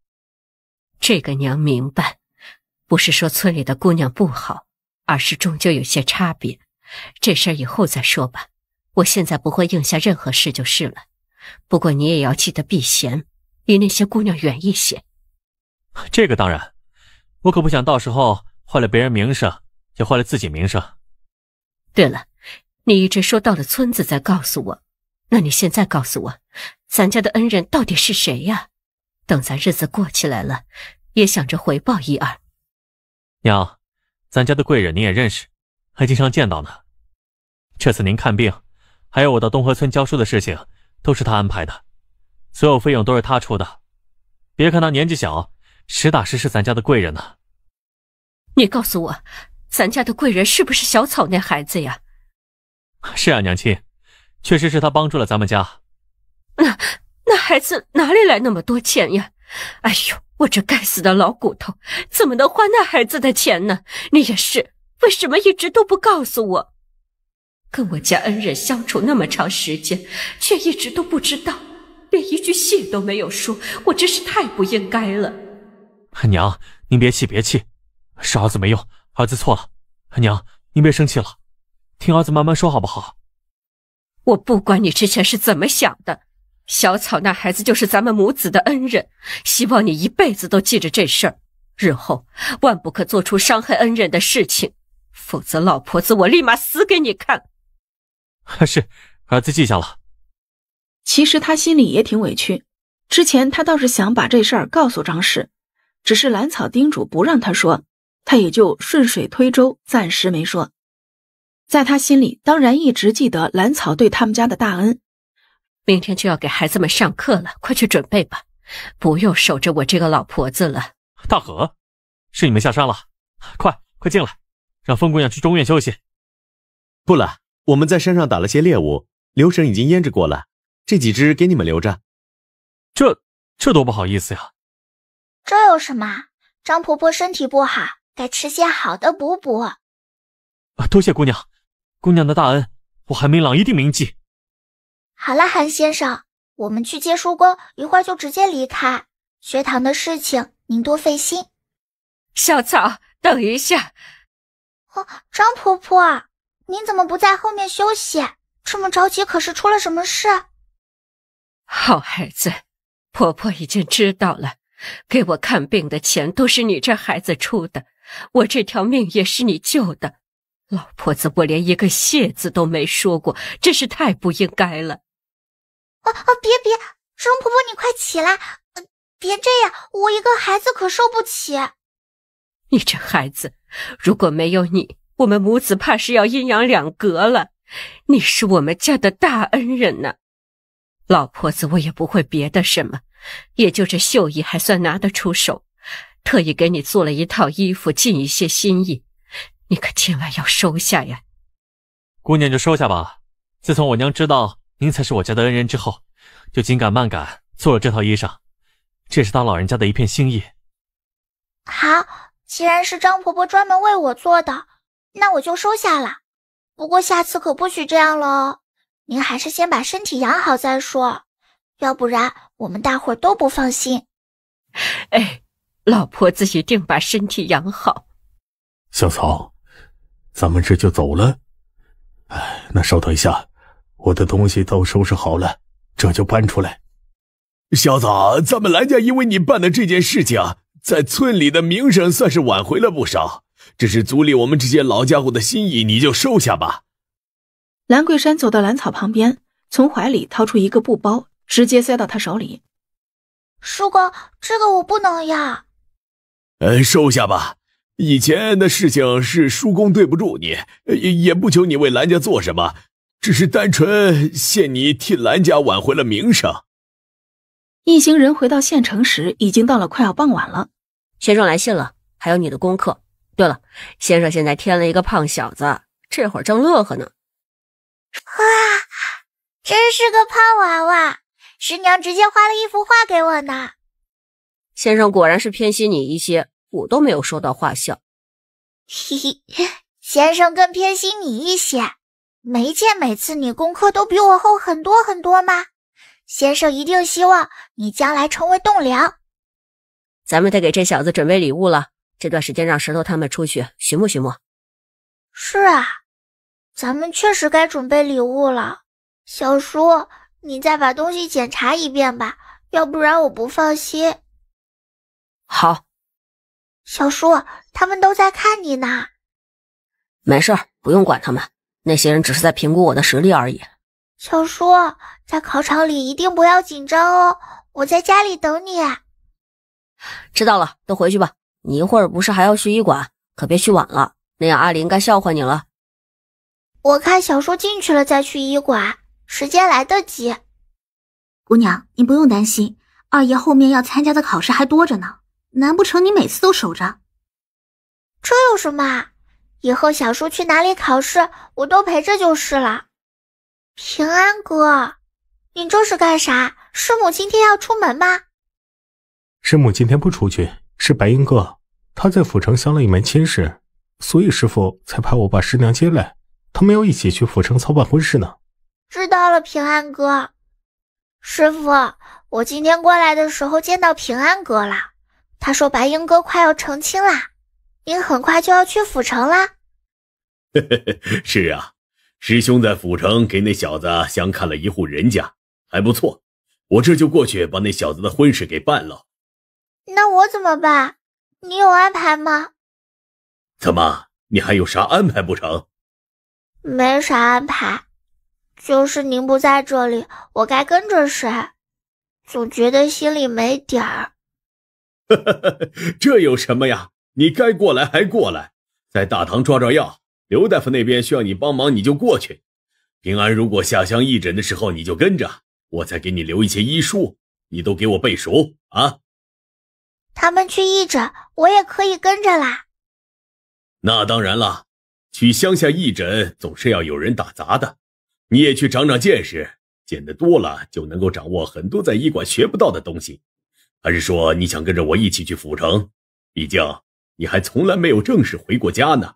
这个娘明白，不是说村里的姑娘不好，而是终究有些差别。这事儿以后再说吧。我现在不会应下任何事就是了，不过你也要记得避嫌，离那些姑娘远一些。这个当然，我可不想到时候坏了别人名声，也坏了自己名声。对了，你一直说到了村子再告诉我，那你现在告诉我，咱家的恩人到底是谁呀？等咱日子过起来了，也想着回报一二。娘，咱家的贵人你也认识，还经常见到呢。这次您看病。还有我到东河村教书的事情，都是他安排的，所有费用都是他出的。别看他年纪小，实打实是咱家的贵人呢。你告诉我，咱家的贵人是不是小草那孩子呀？是啊，娘亲，确实是他帮助了咱们家。那那孩子哪里来那么多钱呀？哎呦，我这该死的老骨头，怎么能花那孩子的钱呢？你也是，为什么一直都不告诉我？跟我家恩人相处那么长时间，却一直都不知道，连一句谢都没有说，我真是太不应该了。娘，您别气，别气，是儿子没用，儿子错了。娘，您别生气了，听儿子慢慢说好不好？我不管你之前是怎么想的，小草那孩子就是咱们母子的恩人，希望你一辈子都记着这事儿，日后万不可做出伤害恩人的事情，否则老婆子我立马死给你看。<laughs> 是，儿子记下了。其实他心里也挺委屈。之前他倒是想把这事儿告诉张氏，只是兰草叮嘱不让他说，他也就顺水推舟，暂时没说。在他心里，当然一直记得兰草对他们家的大恩。明天就要给孩子们上课了，快去准备吧，不用守着我这个老婆子了。大河，是你们下山了？快快进来，让风姑娘去中院休息。不了。我们在山上打了些猎物，刘婶已经腌制过了，这几只给你们留着。这这多不好意思呀！这有什么？张婆婆身体不好，该吃些好的补补。啊，多谢姑娘，姑娘的大恩，我韩明朗一定铭记。好了，韩先生，我们去接叔公，一会儿就直接离开学堂的事情，您多费心。小草，等一下。哦，张婆婆。您怎么不在后面休息？这么着急，可是出了什么事？好孩子，婆婆已经知道了。给我看病的钱都是你这孩子出的，我这条命也是你救的。老婆子，我连一个谢字都没说过，真是太不应该了。啊啊！别别，容婆婆，你快起来，别这样，我一个孩子可受不起。你这孩子，如果没有你……我们母子怕是要阴阳两隔了，你是我们家的大恩人呢。老婆子，我也不会别的什么，也就这绣艺还算拿得出手，特意给你做了一套衣服，尽一些心意，你可千万要收下呀！姑娘就收下吧。自从我娘知道您才是我家的恩人之后，就紧赶慢赶做了这套衣裳，这是她老人家的一片心意。好，既然是张婆婆专门为我做的。那我就收下了，不过下次可不许这样了哦。您还是先把身体养好再说，要不然我们大伙都不放心。哎，老婆子一定把身体养好。小曹，咱们这就走了。哎，那稍等一下，我的东西都收拾好了，这就搬出来。小子，咱们兰家因为你办的这件事情，在村里的名声算是挽回了不少。这是族里我们这些老家伙的心意，你就收下吧。兰桂山走到兰草旁边，从怀里掏出一个布包，直接塞到他手里。叔公，这个我不能要。嗯，收下吧。以前的事情是叔公对不住你，也也不求你为兰家做什么，只是单纯谢你替兰家挽回了名声。一行人回到县城时，已经到了快要傍晚了。先生来信了，还有你的功课。对了，先生现在添了一个胖小子，这会儿正乐呵呢。哇，真是个胖娃娃！师娘直接画了一幅画给我呢。先生果然是偏心你一些，我都没有收到画像。嘿嘿，先生更偏心你一些，没见每次你功课都比我厚很多很多吗？先生一定希望你将来成为栋梁。咱们得给这小子准备礼物了。这段时间让石头他们出去寻摸寻摸。是啊，咱们确实该准备礼物了。小叔，你再把东西检查一遍吧，要不然我不放心。好。小叔，他们都在看你呢。没事儿，不用管他们。那些人只是在评估我的实力而已。小叔，在考场里一定不要紧张哦，我在家里等你。知道了，都回去吧。你一会儿不是还要去医馆？可别去晚了，那样阿林该笑话你了。我看小叔进去了再去医馆，时间来得及。姑娘，你不用担心，二爷后面要参加的考试还多着呢，难不成你每次都守着？这有什么？以后小叔去哪里考试，我都陪着就是了。平安哥，你这是干啥？师母今天要出门吗？师母今天不出去，是白英哥。他在府城相了一门亲事，所以师傅才派我把师娘接来，他们要一起去府城操办婚事呢。知道了，平安哥，师傅，我今天过来的时候见到平安哥了，他说白英哥快要成亲啦，您很快就要去府城啦。<laughs> 是啊，师兄在府城给那小子相看了一户人家，还不错，我这就过去把那小子的婚事给办了。那我怎么办？你有安排吗？怎么，你还有啥安排不成？没啥安排，就是您不在这里，我该跟着谁？总觉得心里没底儿。<laughs> 这有什么呀？你该过来还过来，在大堂抓抓药。刘大夫那边需要你帮忙，你就过去。平安如果下乡义诊的时候，你就跟着我，再给你留一些医书，你都给我背熟啊。他们去义诊，我也可以跟着啦。那当然了，去乡下义诊总是要有人打杂的，你也去长长见识，见得多了就能够掌握很多在医馆学不到的东西。还是说你想跟着我一起去府城？毕竟你还从来没有正式回过家呢。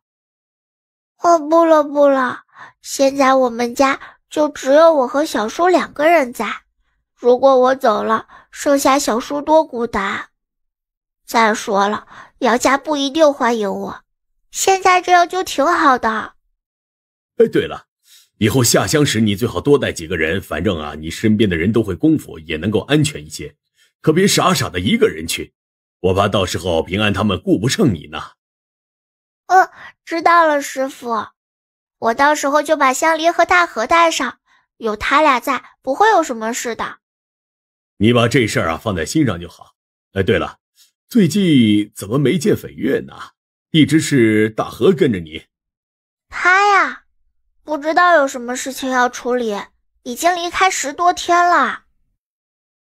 哦，不了不了，现在我们家就只有我和小叔两个人在，如果我走了，剩下小叔多孤单。再说了，姚家不一定欢迎我。现在这样就挺好的。哎，对了，以后下乡时你最好多带几个人，反正啊，你身边的人都会功夫，也能够安全一些。可别傻傻的一个人去，我怕到时候平安他们顾不上你呢。嗯，知道了，师傅。我到时候就把香梨和大河带上，有他俩在，不会有什么事的。你把这事儿啊放在心上就好。哎，对了。最近怎么没见斐月呢？一直是大河跟着你。他呀，不知道有什么事情要处理，已经离开十多天了。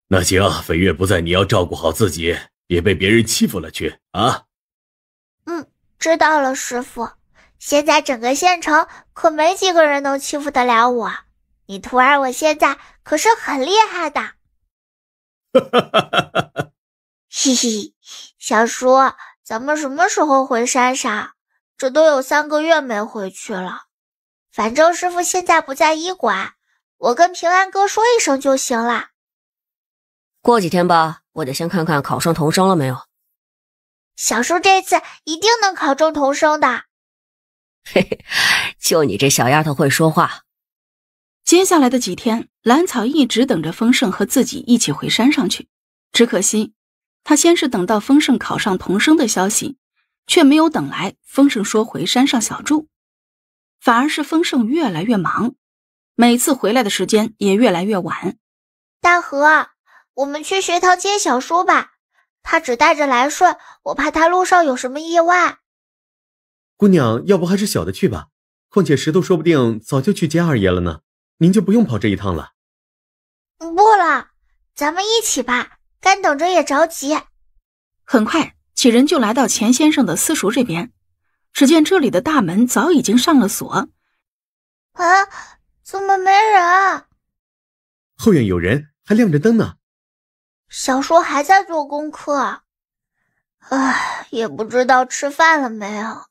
那行，斐月不在，你要照顾好自己，别被别人欺负了去啊。嗯，知道了，师傅。现在整个县城可没几个人能欺负得了我，你徒儿，我现在可是很厉害的。哈，哈哈哈哈哈。嘿嘿，小叔，咱们什么时候回山上？这都有三个月没回去了。反正师傅现在不在医馆，我跟平安哥说一声就行了。过几天吧，我得先看看考上童生了没有。小叔这次一定能考中童生的。嘿嘿，就你这小丫头会说话。接下来的几天，兰草一直等着丰盛和自己一起回山上去，只可惜。他先是等到丰盛考上童生的消息，却没有等来丰盛说回山上小住，反而是丰盛越来越忙，每次回来的时间也越来越晚。大河，我们去学堂接小叔吧，他只带着来顺，我怕他路上有什么意外。姑娘，要不还是小的去吧，况且石头说不定早就去接二爷了呢，您就不用跑这一趟了。不了，咱们一起吧。干等着也着急。很快，几人就来到钱先生的私塾这边。只见这里的大门早已经上了锁。啊，怎么没人？后院有人，还亮着灯呢。小叔还在做功课。唉，也不知道吃饭了没有。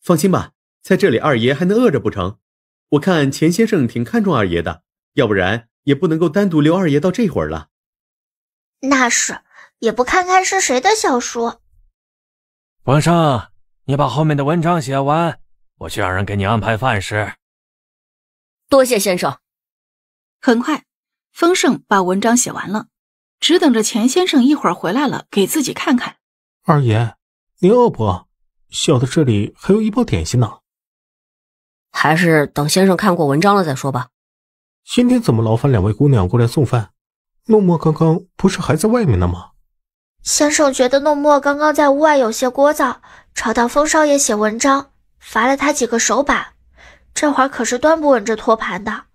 放心吧，在这里二爷还能饿着不成？我看钱先生挺看重二爷的，要不然也不能够单独留二爷到这会儿了。那是，也不看看是谁的小说。丰盛，你把后面的文章写完，我去让人给你安排饭食。多谢先生。很快，丰盛把文章写完了，只等着钱先生一会儿回来了给自己看看。二爷，您饿不？小的这里还有一包点心呢。还是等先生看过文章了再说吧。今天怎么劳烦两位姑娘过来送饭？诺墨刚刚不是还在外面呢吗？先生觉得诺墨刚刚在屋外有些聒噪，吵到风少爷写文章，罚了他几个手板，这会儿可是端不稳这托盘的，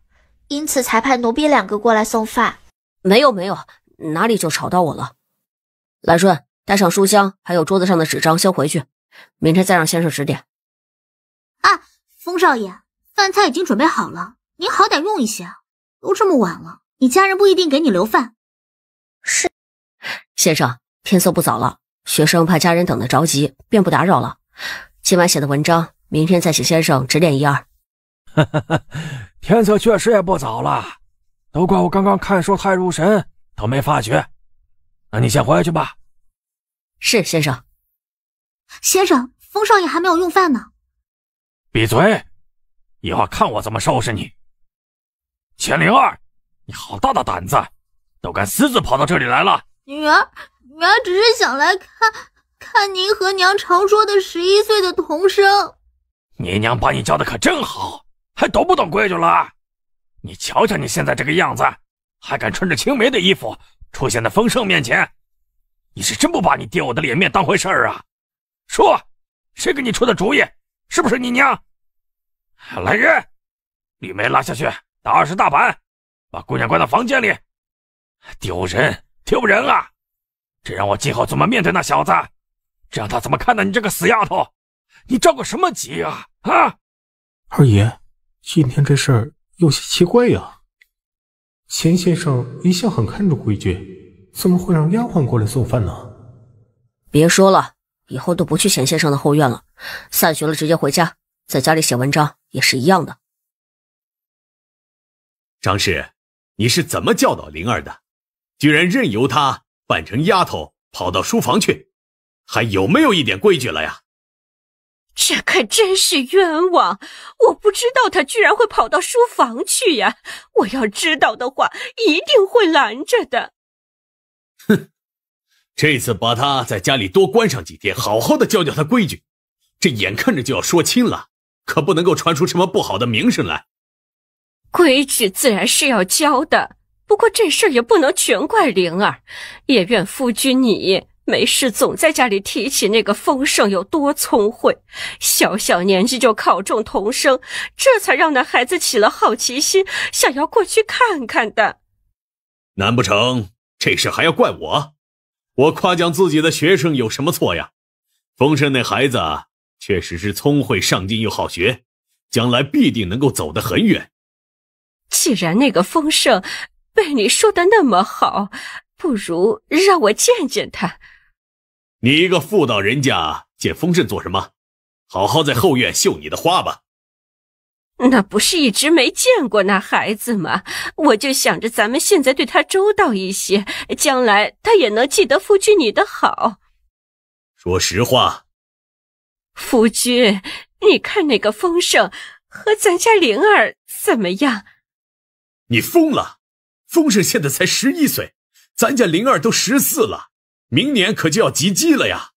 因此才派奴婢两个过来送饭。没有没有，哪里就吵到我了？兰顺，带上书箱，还有桌子上的纸张，先回去，明天再让先生指点。啊，风少爷，饭菜已经准备好了，您好歹用一些，都这么晚了。你家人不一定给你留饭。是，先生，天色不早了，学生怕家人等得着急，便不打扰了。今晚写的文章，明天再请先生指点一二。<laughs> 天色确实也不早了，都怪我刚刚看书太入神，都没发觉。那你先回去吧。是先生。先生，风少爷还没有用饭呢。闭嘴！以后看我怎么收拾你，钱灵儿。你好大的胆子，都敢私自跑到这里来了！女儿，女儿只是想来看看您和娘常说的十一岁的童声。你娘把你教的可真好，还懂不懂规矩了？你瞧瞧你现在这个样子，还敢穿着青梅的衣服出现在丰盛面前？你是真不把你爹我的脸面当回事儿啊？说，谁给你出的主意？是不是你娘？来人，李梅拉下去，打二十大板。把姑娘关到房间里，丢人丢人啊！这让我今后怎么面对那小子？这让他怎么看到你这个死丫头？你着个什么急啊？啊！二爷，今天这事儿有些奇怪呀。钱先生一向很看重规矩，怎么会让丫鬟过来送饭呢？别说了，以后都不去钱先生的后院了。散学了直接回家，在家里写文章也是一样的。张氏。你是怎么教导灵儿的？居然任由她扮成丫头跑到书房去，还有没有一点规矩了呀？这可真是冤枉！我不知道她居然会跑到书房去呀！我要知道的话，一定会拦着的。哼，这次把她在家里多关上几天，好好的教教她规矩。这眼看着就要说亲了，可不能够传出什么不好的名声来。规矩自然是要教的，不过这事儿也不能全怪灵儿，也怨夫君你没事总在家里提起那个丰盛有多聪慧，小小年纪就考中童生，这才让那孩子起了好奇心，想要过去看看的。难不成这事还要怪我？我夸奖自己的学生有什么错呀？丰盛那孩子确实是聪慧、上进又好学，将来必定能够走得很远。既然那个丰盛被你说的那么好，不如让我见见他。你一个妇道人家见丰盛做什么？好好在后院绣你的花吧。那不是一直没见过那孩子吗？我就想着咱们现在对他周到一些，将来他也能记得夫君你的好。说实话，夫君，你看那个丰盛和咱家灵儿怎么样？你疯了！丰盛现在才十一岁，咱家灵儿都十四了，明年可就要及笄了呀！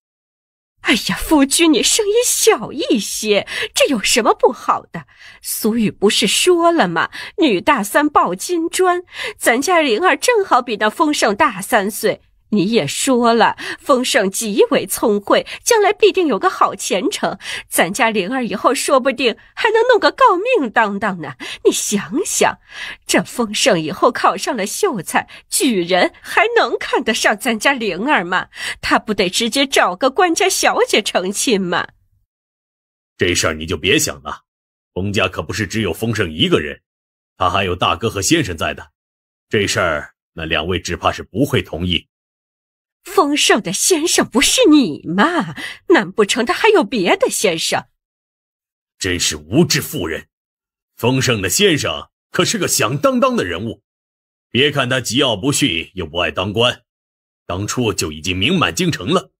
哎呀，夫君，你声音小一些，这有什么不好的？俗语不是说了吗？女大三抱金砖，咱家灵儿正好比那丰盛大三岁。你也说了，丰盛极为聪慧，将来必定有个好前程。咱家灵儿以后说不定还能弄个诰命当当呢。你想想，这丰盛以后考上了秀才、举人，还能看得上咱家灵儿吗？他不得直接找个官家小姐成亲吗？这事儿你就别想了。冯家可不是只有丰盛一个人，他还有大哥和先生在的。这事儿，那两位只怕是不会同意。丰盛的先生不是你吗？难不成他还有别的先生？真是无知妇人！丰盛的先生可是个响当当的人物，别看他桀骜不驯又不爱当官，当初就已经名满京城了。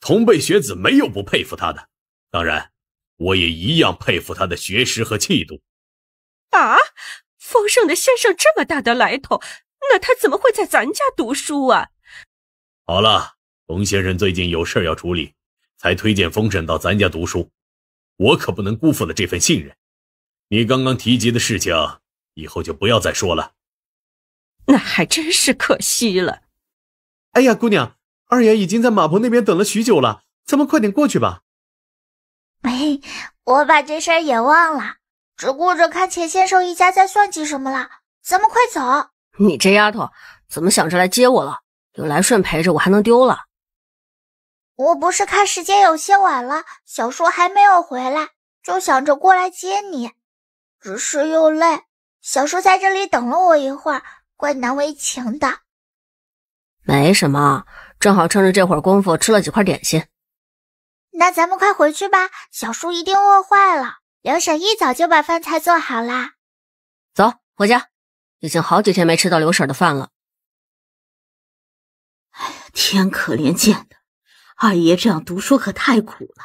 同辈学子没有不佩服他的，当然，我也一样佩服他的学识和气度。啊，丰盛的先生这么大的来头，那他怎么会在咱家读书啊？好了，冯先生最近有事要处理，才推荐风神到咱家读书。我可不能辜负了这份信任。你刚刚提及的事情，以后就不要再说了。那还真是可惜了。哎呀，姑娘，二爷已经在马棚那边等了许久了，咱们快点过去吧。没，我把这事儿也忘了，只顾着看钱先生一家在算计什么了。咱们快走。你这丫头，怎么想着来接我了？有来顺陪着我，还能丢了？我不是看时间有些晚了，小叔还没有回来，就想着过来接你。只是又累，小叔在这里等了我一会儿，怪难为情的。没什么，正好趁着这会儿功夫吃了几块点心。那咱们快回去吧，小叔一定饿坏了。刘婶一早就把饭菜做好啦。走，回家，已经好几天没吃到刘婶的饭了。天可怜见的，二爷这样读书可太苦了。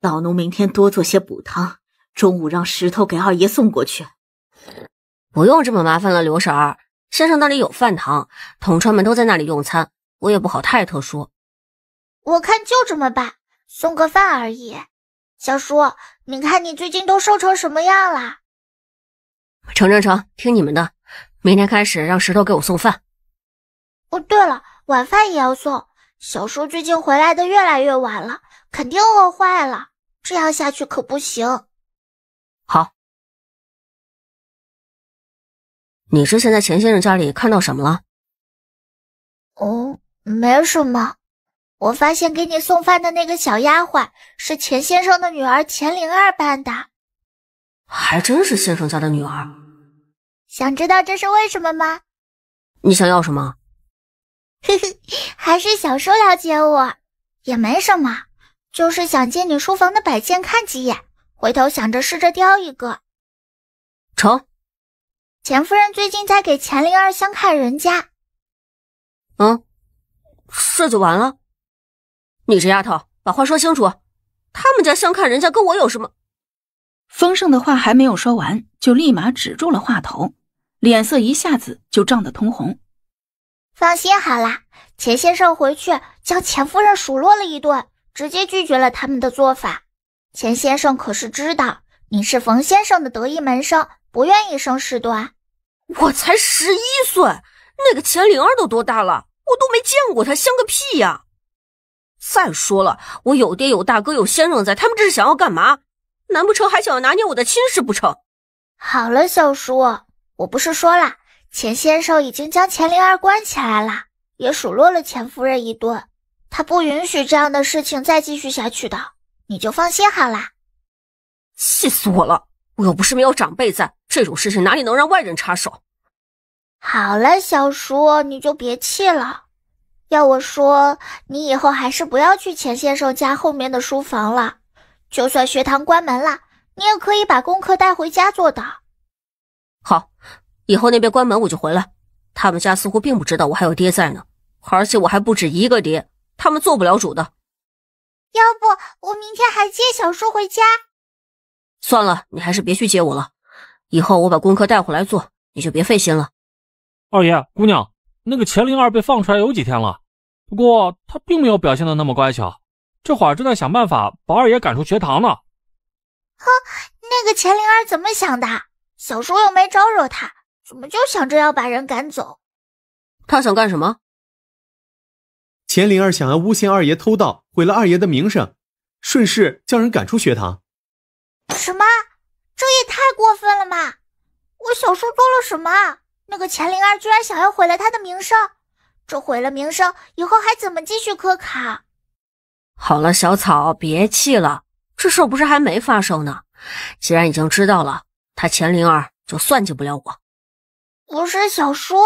老奴明天多做些补汤，中午让石头给二爷送过去。不用这么麻烦了，刘婶儿，先生那里有饭堂，同窗们都在那里用餐，我也不好太特殊。我看就这么办，送个饭而已。小叔，你看你最近都瘦成什么样了？成成成，听你们的，明天开始让石头给我送饭。哦，对了。晚饭也要送，小叔最近回来的越来越晚了，肯定饿坏了。这样下去可不行。好，你之前在钱先生家里看到什么了？哦，没什么。我发现给你送饭的那个小丫鬟是钱先生的女儿钱灵儿扮的。还真是先生家的女儿。想知道这是为什么吗？你想要什么？嘿嘿，还是小叔了解我，也没什么，就是想借你书房的摆件看几眼，回头想着试着雕一个。成。钱夫人最近在给钱灵儿相看人家。嗯，这就完了。你这丫头，把话说清楚。他们家相看人家跟我有什么？丰盛的话还没有说完，就立马止住了话头，脸色一下子就涨得通红。放心好了，钱先生回去将钱夫人数落了一顿，直接拒绝了他们的做法。钱先生可是知道你是冯先生的得意门生，不愿意生事端。我才十一岁，那个钱灵儿都多大了？我都没见过他，像个屁呀！再说了，我有爹有大哥有先生在，他们这是想要干嘛？难不成还想要拿捏我的亲事不成？好了，小叔，我不是说了。钱先生已经将钱灵儿关起来了，也数落了钱夫人一顿。他不允许这样的事情再继续下去的，你就放心好了。气死我了！我又不是没有长辈在，这种事情哪里能让外人插手？好了，小叔，你就别气了。要我说，你以后还是不要去钱先生家后面的书房了。就算学堂关门了，你也可以把功课带回家做的。好。以后那边关门我就回来。他们家似乎并不知道我还有爹在呢，而且我还不止一个爹，他们做不了主的。要不我明天还接小叔回家？算了，你还是别去接我了。以后我把功课带回来做，你就别费心了。二爷，姑娘，那个钱灵儿被放出来有几天了，不过她并没有表现的那么乖巧，这会儿正在想办法把二爷赶出学堂呢。哼，那个钱灵儿怎么想的？小叔又没招惹她，怎么就想着要把人赶走？他想干什么？钱灵儿想要诬陷二爷偷盗，毁了二爷的名声，顺势将人赶出学堂。什么？这也太过分了吧！我小叔做了什么？那个钱灵儿居然想要毁了他的名声？这毁了名声以后还怎么继续科考？好了，小草，别气了。这事不是还没发生呢。既然已经知道了，他钱灵儿就算计不了我。不是小叔，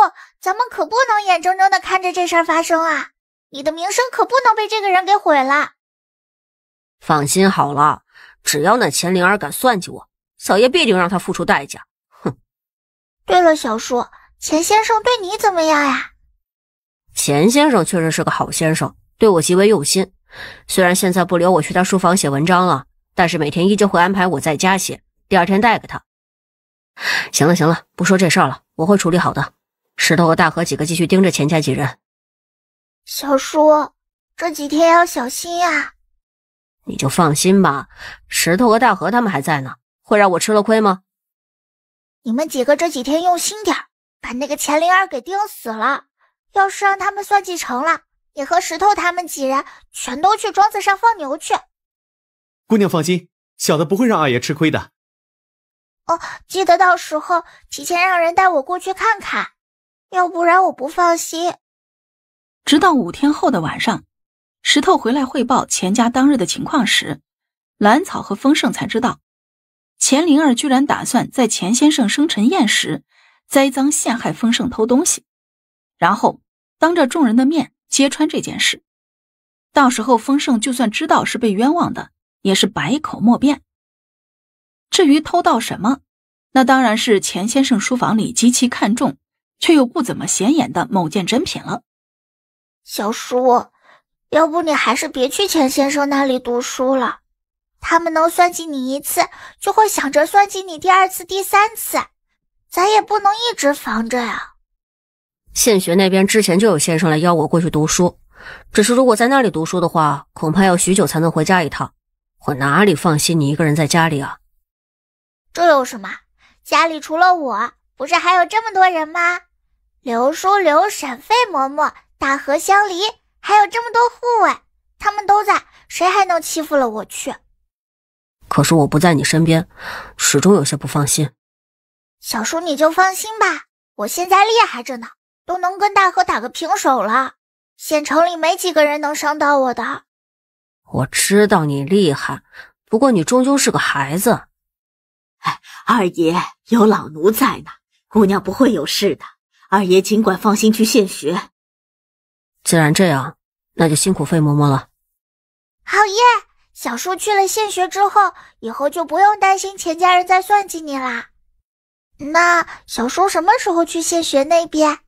咱们可不能眼睁睁的看着这事儿发生啊！你的名声可不能被这个人给毁了。放心好了，只要那钱灵儿敢算计我，小爷必定让他付出代价。哼！对了，小叔，钱先生对你怎么样呀？钱先生确实是个好先生，对我极为用心。虽然现在不留我去他书房写文章了，但是每天依旧会安排我在家写，第二天带给他。行了行了，不说这事儿了。我会处理好的。石头和大河几个继续盯着钱家几人。小叔，这几天要小心呀。你就放心吧，石头和大河他们还在呢，会让我吃了亏吗？你们几个这几天用心点把那个钱灵儿给盯死了。要是让他们算计成了，你和石头他们几人全都去庄子上放牛去。姑娘放心，小的不会让二爷吃亏的。哦，记得到时候提前让人带我过去看看，要不然我不放心。直到五天后的晚上，石头回来汇报钱家当日的情况时，兰草和丰盛才知道，钱灵儿居然打算在钱先生生辰宴时栽赃陷害丰盛偷东西，然后当着众人的面揭穿这件事。到时候，丰盛就算知道是被冤枉的，也是百口莫辩。至于偷盗什么，那当然是钱先生书房里极其看重，却又不怎么显眼的某件珍品了。小叔，要不你还是别去钱先生那里读书了。他们能算计你一次，就会想着算计你第二次、第三次，咱也不能一直防着呀。现学那边之前就有先生来邀我过去读书，只是如果在那里读书的话，恐怕要许久才能回家一趟。我哪里放心你一个人在家里啊？这有什么？家里除了我，不是还有这么多人吗？刘叔、刘婶、费嬷嬷、大河、香梨，还有这么多护卫，他们都在，谁还能欺负了我去？可是我不在你身边，始终有些不放心。小叔，你就放心吧，我现在厉害着呢，都能跟大河打个平手了。县城里没几个人能伤到我的。我知道你厉害，不过你终究是个孩子。二爷有老奴在呢，姑娘不会有事的。二爷尽管放心去献学。既然这样，那就辛苦费嬷嬷了。好耶，小叔去了献学之后，以后就不用担心钱家人再算计你啦。那小叔什么时候去献学那边？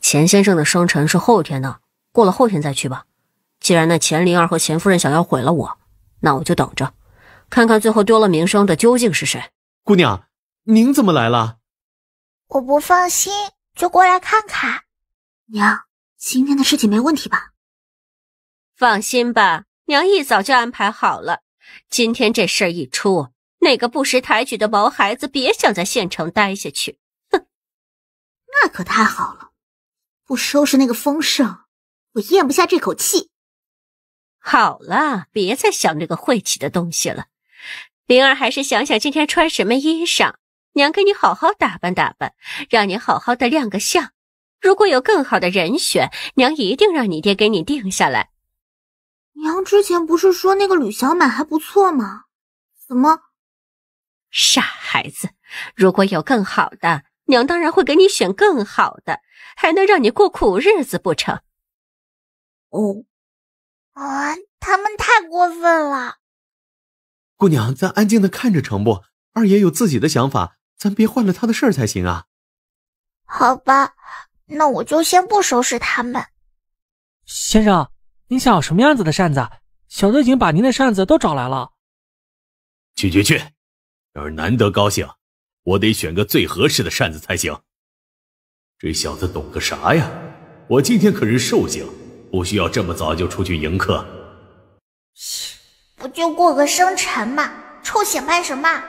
钱先生的生辰是后天呢，过了后天再去吧。既然那钱灵儿和钱夫人想要毁了我，那我就等着。看看最后丢了名声的究竟是谁？姑娘，您怎么来了？我不放心，就过来看看。娘，今天的事情没问题吧？放心吧，娘一早就安排好了。今天这事儿一出，那个不识抬举的毛孩子别想在县城待下去。哼，那可太好了！不收拾那个丰盛，我咽不下这口气。好了，别再想那个晦气的东西了。灵儿，还是想想今天穿什么衣裳。娘给你好好打扮打扮，让你好好的亮个相。如果有更好的人选，娘一定让你爹给你定下来。娘之前不是说那个吕小满还不错吗？怎么？傻孩子，如果有更好的，娘当然会给你选更好的，还能让你过苦日子不成？哦，啊，他们太过分了。姑娘，咱安静的看着成不？二爷有自己的想法，咱别坏了他的事儿才行啊。好吧，那我就先不收拾他们。先生，您想要什么样子的扇子？小的已经把您的扇子都找来了。去去去，今儿难得高兴，我得选个最合适的扇子才行。这小子懂个啥呀？我今天可是寿星，不需要这么早就出去迎客。不就过个生辰嘛，臭显摆什么？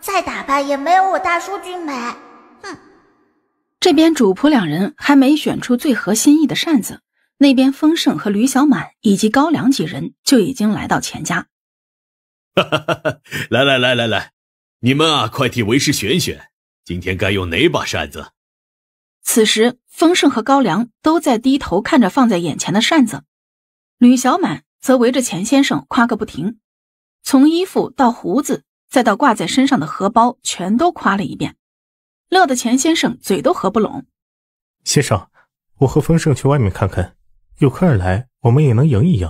再打扮也没有我大叔俊美。哼！这边主仆两人还没选出最合心意的扇子，那边丰盛和吕小满以及高粱几人就已经来到钱家。哈哈哈！来来来来来，你们啊，快替为师选选，今天该用哪把扇子？此时，丰盛和高粱都在低头看着放在眼前的扇子，吕小满。则围着钱先生夸个不停，从衣服到胡子，再到挂在身上的荷包，全都夸了一遍，乐得钱先生嘴都合不拢。先生，我和丰盛去外面看看，有客人来，我们也能迎一迎。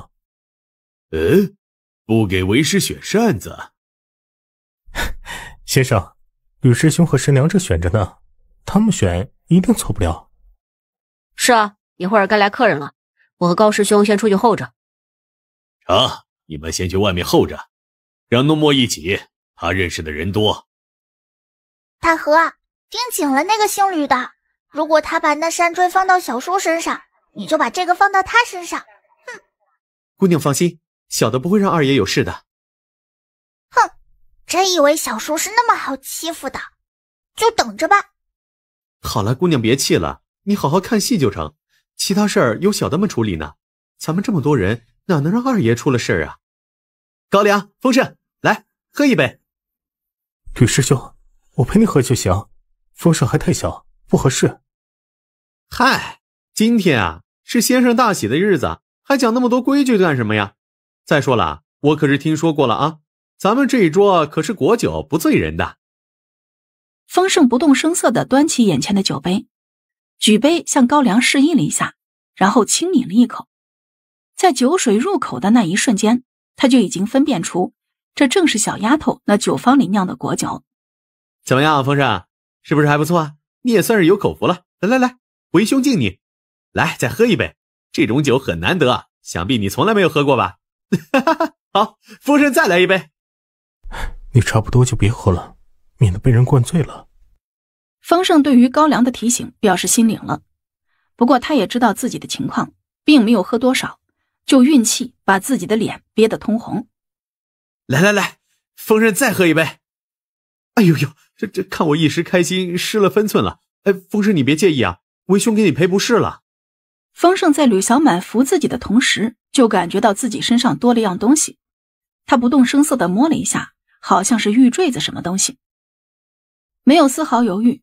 嗯，不给为师选扇子。<laughs> 先生，吕师兄和师娘正选着呢，他们选一定错不了。是啊，一会儿该来客人了，我和高师兄先出去候着。啊！你们先去外面候着，让怒莫一起，他认识的人多。大河，盯紧了那个姓吕的，如果他把那山锥放到小叔身上，你就把这个放到他身上。哼！姑娘放心，小的不会让二爷有事的。哼！真以为小叔是那么好欺负的？就等着吧。好了，姑娘别气了，你好好看戏就成，其他事儿由小的们处理呢。咱们这么多人。哪能让二爷出了事儿啊？高粱、丰盛，来喝一杯。吕师兄，我陪你喝就行。丰盛还太小，不合适。嗨，今天啊，是先生大喜的日子，还讲那么多规矩干什么呀？再说了，我可是听说过了啊，咱们这一桌可是国酒不醉人的。丰盛不动声色地端起眼前的酒杯，举杯向高粱示意了一下，然后轻抿了一口。在酒水入口的那一瞬间，他就已经分辨出，这正是小丫头那酒坊里酿的果酒。怎么样，风盛，是不是还不错啊？你也算是有口福了。来来来，为兄敬你，来再喝一杯。这种酒很难得想必你从来没有喝过吧？哈哈哈，好，风盛再来一杯。<laughs> 你差不多就别喝了，免得被人灌醉了。风盛对于高粱的提醒表示心领了，不过他也知道自己的情况，并没有喝多少。就运气把自己的脸憋得通红。来来来，丰盛再喝一杯。哎呦呦，这这看我一时开心失了分寸了。哎，丰盛你别介意啊，为兄给你赔不是了。丰盛在吕小满扶自己的同时，就感觉到自己身上多了一样东西。他不动声色地摸了一下，好像是玉坠子什么东西。没有丝毫犹豫，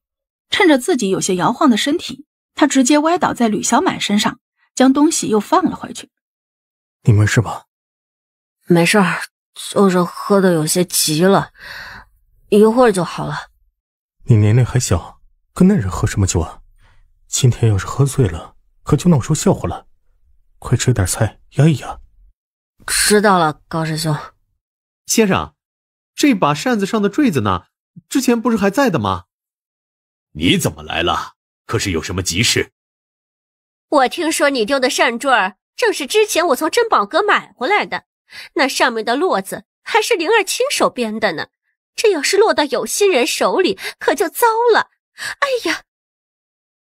趁着自己有些摇晃的身体，他直接歪倒在吕小满身上，将东西又放了回去。你没事吧？没事儿，就是喝的有些急了，一会儿就好了。你年龄还小，跟那人喝什么酒啊？今天要是喝醉了，可就闹出笑话了。快吃点菜压一压。知道了，高师兄。先生，这把扇子上的坠子呢？之前不是还在的吗？你怎么来了？可是有什么急事？我听说你丢的扇坠儿。正是之前我从珍宝阁买回来的，那上面的落子还是灵儿亲手编的呢。这要是落到有心人手里，可就糟了。哎呀，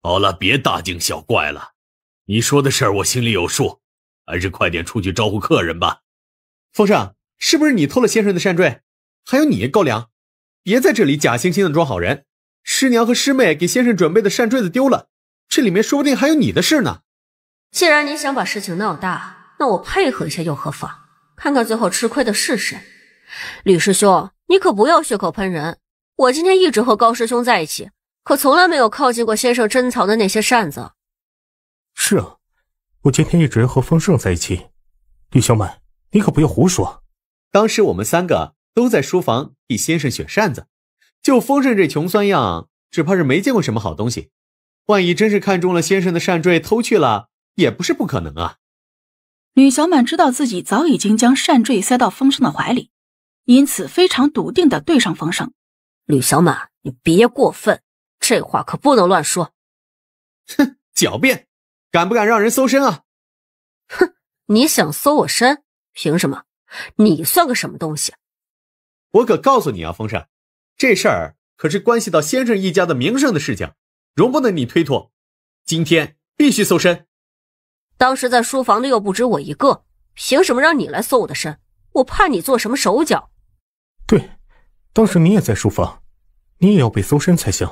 好了，别大惊小怪了。你说的事我心里有数，还是快点出去招呼客人吧。风盛，是不是你偷了先生的扇坠？还有你高粱，别在这里假惺惺的装好人。师娘和师妹给先生准备的扇坠子丢了，这里面说不定还有你的事呢。既然你想把事情闹大，那我配合一下又何妨？看看最后吃亏的是谁。吕师兄，你可不要血口喷人。我今天一直和高师兄在一起，可从来没有靠近过先生珍藏的那些扇子。是啊，我今天一直和丰盛在一起。吕小满，你可不要胡说。当时我们三个都在书房替先生选扇子，就丰盛这穷酸样，只怕是没见过什么好东西。万一真是看中了先生的扇坠，偷去了。也不是不可能啊！吕小满知道自己早已经将扇坠塞到风声的怀里，因此非常笃定的对上风声：“吕小满，你别过分，这话可不能乱说。”“哼，狡辩，敢不敢让人搜身啊？”“哼，你想搜我身，凭什么？你算个什么东西？”“我可告诉你啊，风声，这事儿可是关系到先生一家的名声的事情，容不得你推脱，今天必须搜身。”当时在书房的又不止我一个，凭什么让你来搜我的身？我怕你做什么手脚？对，当时你也在书房，你也要被搜身才行。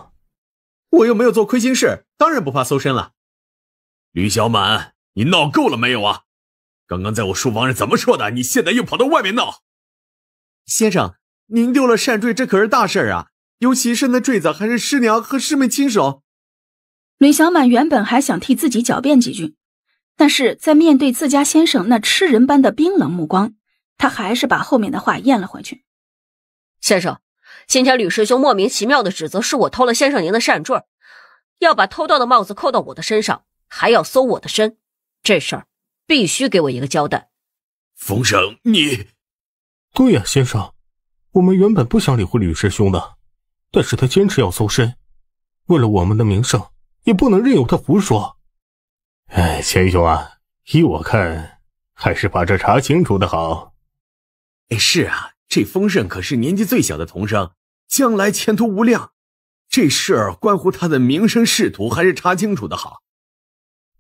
我又没有做亏心事，当然不怕搜身了。吕小满，你闹够了没有啊？刚刚在我书房是怎么说的？你现在又跑到外面闹？先生，您丢了扇坠，这可是大事儿啊！尤其是那坠子还是师娘和师妹亲手。吕小满原本还想替自己狡辩几句。但是在面对自家先生那吃人般的冰冷目光，他还是把后面的话咽了回去。先生，今天吕师兄莫名其妙的指责是我偷了先生您的扇坠，要把偷盗的帽子扣到我的身上，还要搜我的身，这事儿必须给我一个交代。冯生，你对呀，先生，我们原本不想理会吕师兄的，但是他坚持要搜身，为了我们的名声，也不能任由他胡说。哎，钱兄啊，依我看，还是把这查清楚的好。哎，是啊，这丰盛可是年纪最小的童生，将来前途无量。这事儿关乎他的名声仕途，还是查清楚的好。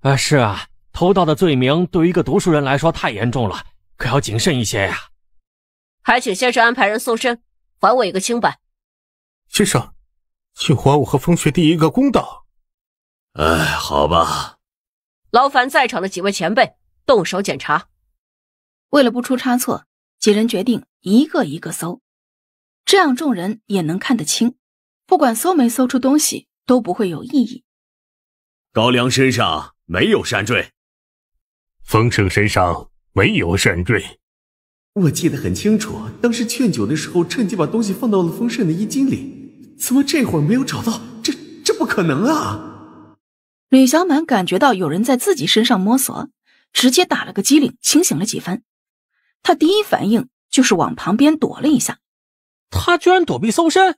啊，是啊，偷盗的罪名对于一个读书人来说太严重了，可要谨慎一些呀。还请先生安排人搜身，还我一个清白。先生，请还我和风雪弟一个公道。哎，好吧。劳烦在场的几位前辈动手检查。为了不出差错，几人决定一个一个搜，这样众人也能看得清。不管搜没搜出东西，都不会有异议。高粱身上没有山坠，丰盛身上没有山坠。我记得很清楚，当时劝酒的时候，趁机把东西放到了丰盛的衣襟里。怎么这会儿没有找到？这这不可能啊！吕小满感觉到有人在自己身上摸索，直接打了个机灵，清醒了几分。他第一反应就是往旁边躲了一下。他居然躲避搜身，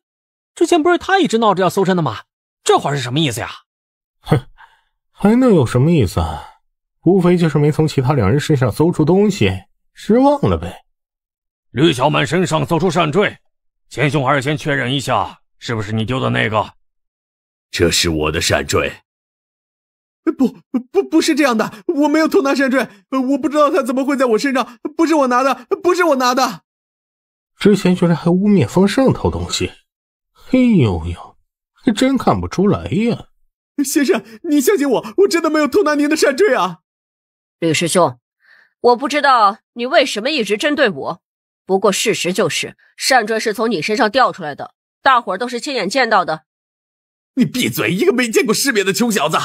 之前不是他一直闹着要搜身的吗？这话是什么意思呀？哼，还能有什么意思？无非就是没从其他两人身上搜出东西，失望了呗。吕小满身上搜出善坠，钱兄还是先确认一下，是不是你丢的那个？这是我的善坠。不不不是这样的，我没有偷拿扇坠，我不知道它怎么会在我身上，不是我拿的，不是我拿的。之前居然还污蔑风盛偷东西，哎呦呦，还真看不出来呀！先生，你相信我，我真的没有偷拿您的扇坠啊，吕师兄，我不知道你为什么一直针对我，不过事实就是扇坠是从你身上掉出来的，大伙儿都是亲眼见到的。你闭嘴！一个没见过世面的穷小子，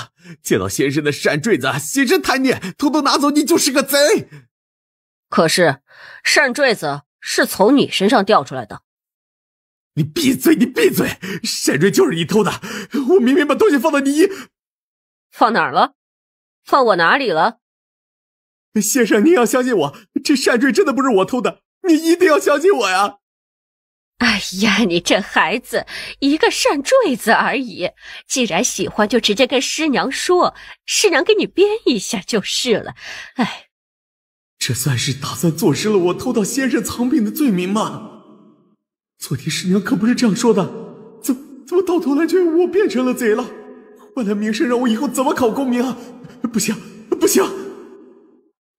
见到先生的扇坠子心生贪念，偷偷拿走，你就是个贼。可是扇坠子是从你身上掉出来的。你闭嘴！你闭嘴！扇坠就是你偷的。我明明把东西放在你……放哪儿了？放我哪里了？先生，您要相信我，这扇坠真的不是我偷的。你一定要相信我呀！哎呀，你这孩子，一个扇坠子而已。既然喜欢，就直接跟师娘说，师娘给你编一下就是了。哎，这算是打算坐实了我偷盗先生藏品的罪名吗？昨天师娘可不是这样说的，怎怎么到头来却我变成了贼了？为了名声，让我以后怎么考功名啊？不行，不行！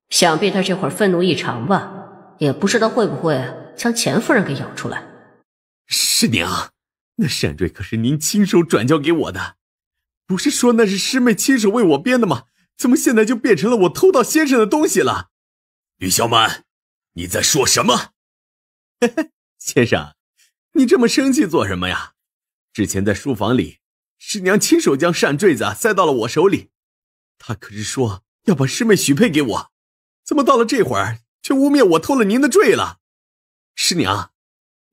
想必他这会儿愤怒异常吧？也不知道会不会将钱夫人给咬出来。师娘，那扇坠可是您亲手转交给我的，不是说那是师妹亲手为我编的吗？怎么现在就变成了我偷盗先生的东西了？吕小满，你在说什么？嘿嘿，先生，你这么生气做什么呀？之前在书房里，师娘亲手将扇坠子塞到了我手里，她可是说要把师妹许配给我，怎么到了这会儿却污蔑我偷了您的坠了？师娘。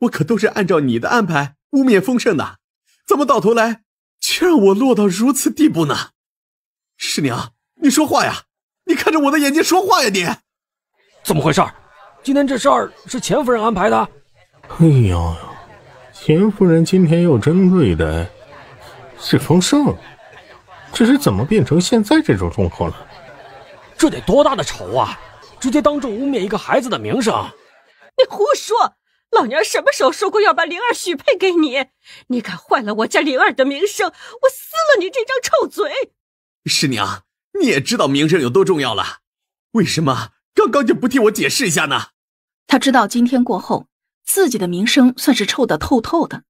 我可都是按照你的安排污蔑丰盛的，怎么到头来却让我落到如此地步呢？师娘，你说话呀！你看着我的眼睛说话呀！你，怎么回事今天这事儿是钱夫人安排的？哎呦，呦，钱夫人今天要针对的是丰盛，这是怎么变成现在这种状况了？这得多大的仇啊！直接当众污蔑一个孩子的名声！你胡说！老娘什么时候说过要把灵儿许配给你？你敢坏了我家灵儿的名声，我撕了你这张臭嘴！师娘，你也知道名声有多重要了，为什么刚刚就不替我解释一下呢？他知道今天过后，自己的名声算是臭得透透的，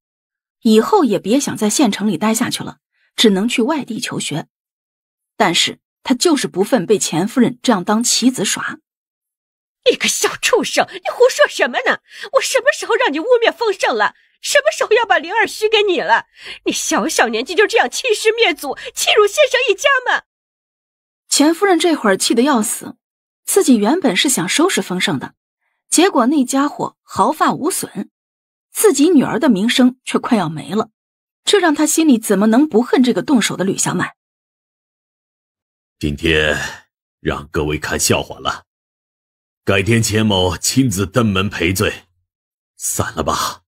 以后也别想在县城里待下去了，只能去外地求学。但是他就是不忿被钱夫人这样当棋子耍。你个小畜生，你胡说什么呢？我什么时候让你污蔑丰盛了？什么时候要把灵儿许给你了？你小小年纪就这样欺师灭祖，欺辱先生一家吗？钱夫人这会儿气得要死，自己原本是想收拾丰盛的，结果那家伙毫发无损，自己女儿的名声却快要没了，这让她心里怎么能不恨这个动手的吕小满？今天让各位看笑话了。改天钱某亲自登门赔罪，散了吧。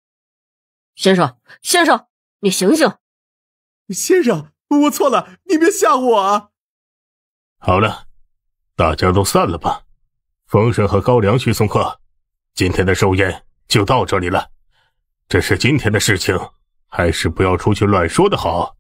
先生，先生，你醒醒！先生，我错了，你别吓我啊！好了，大家都散了吧。风神和高粱去送客。今天的寿宴就到这里了。这是今天的事情，还是不要出去乱说的好。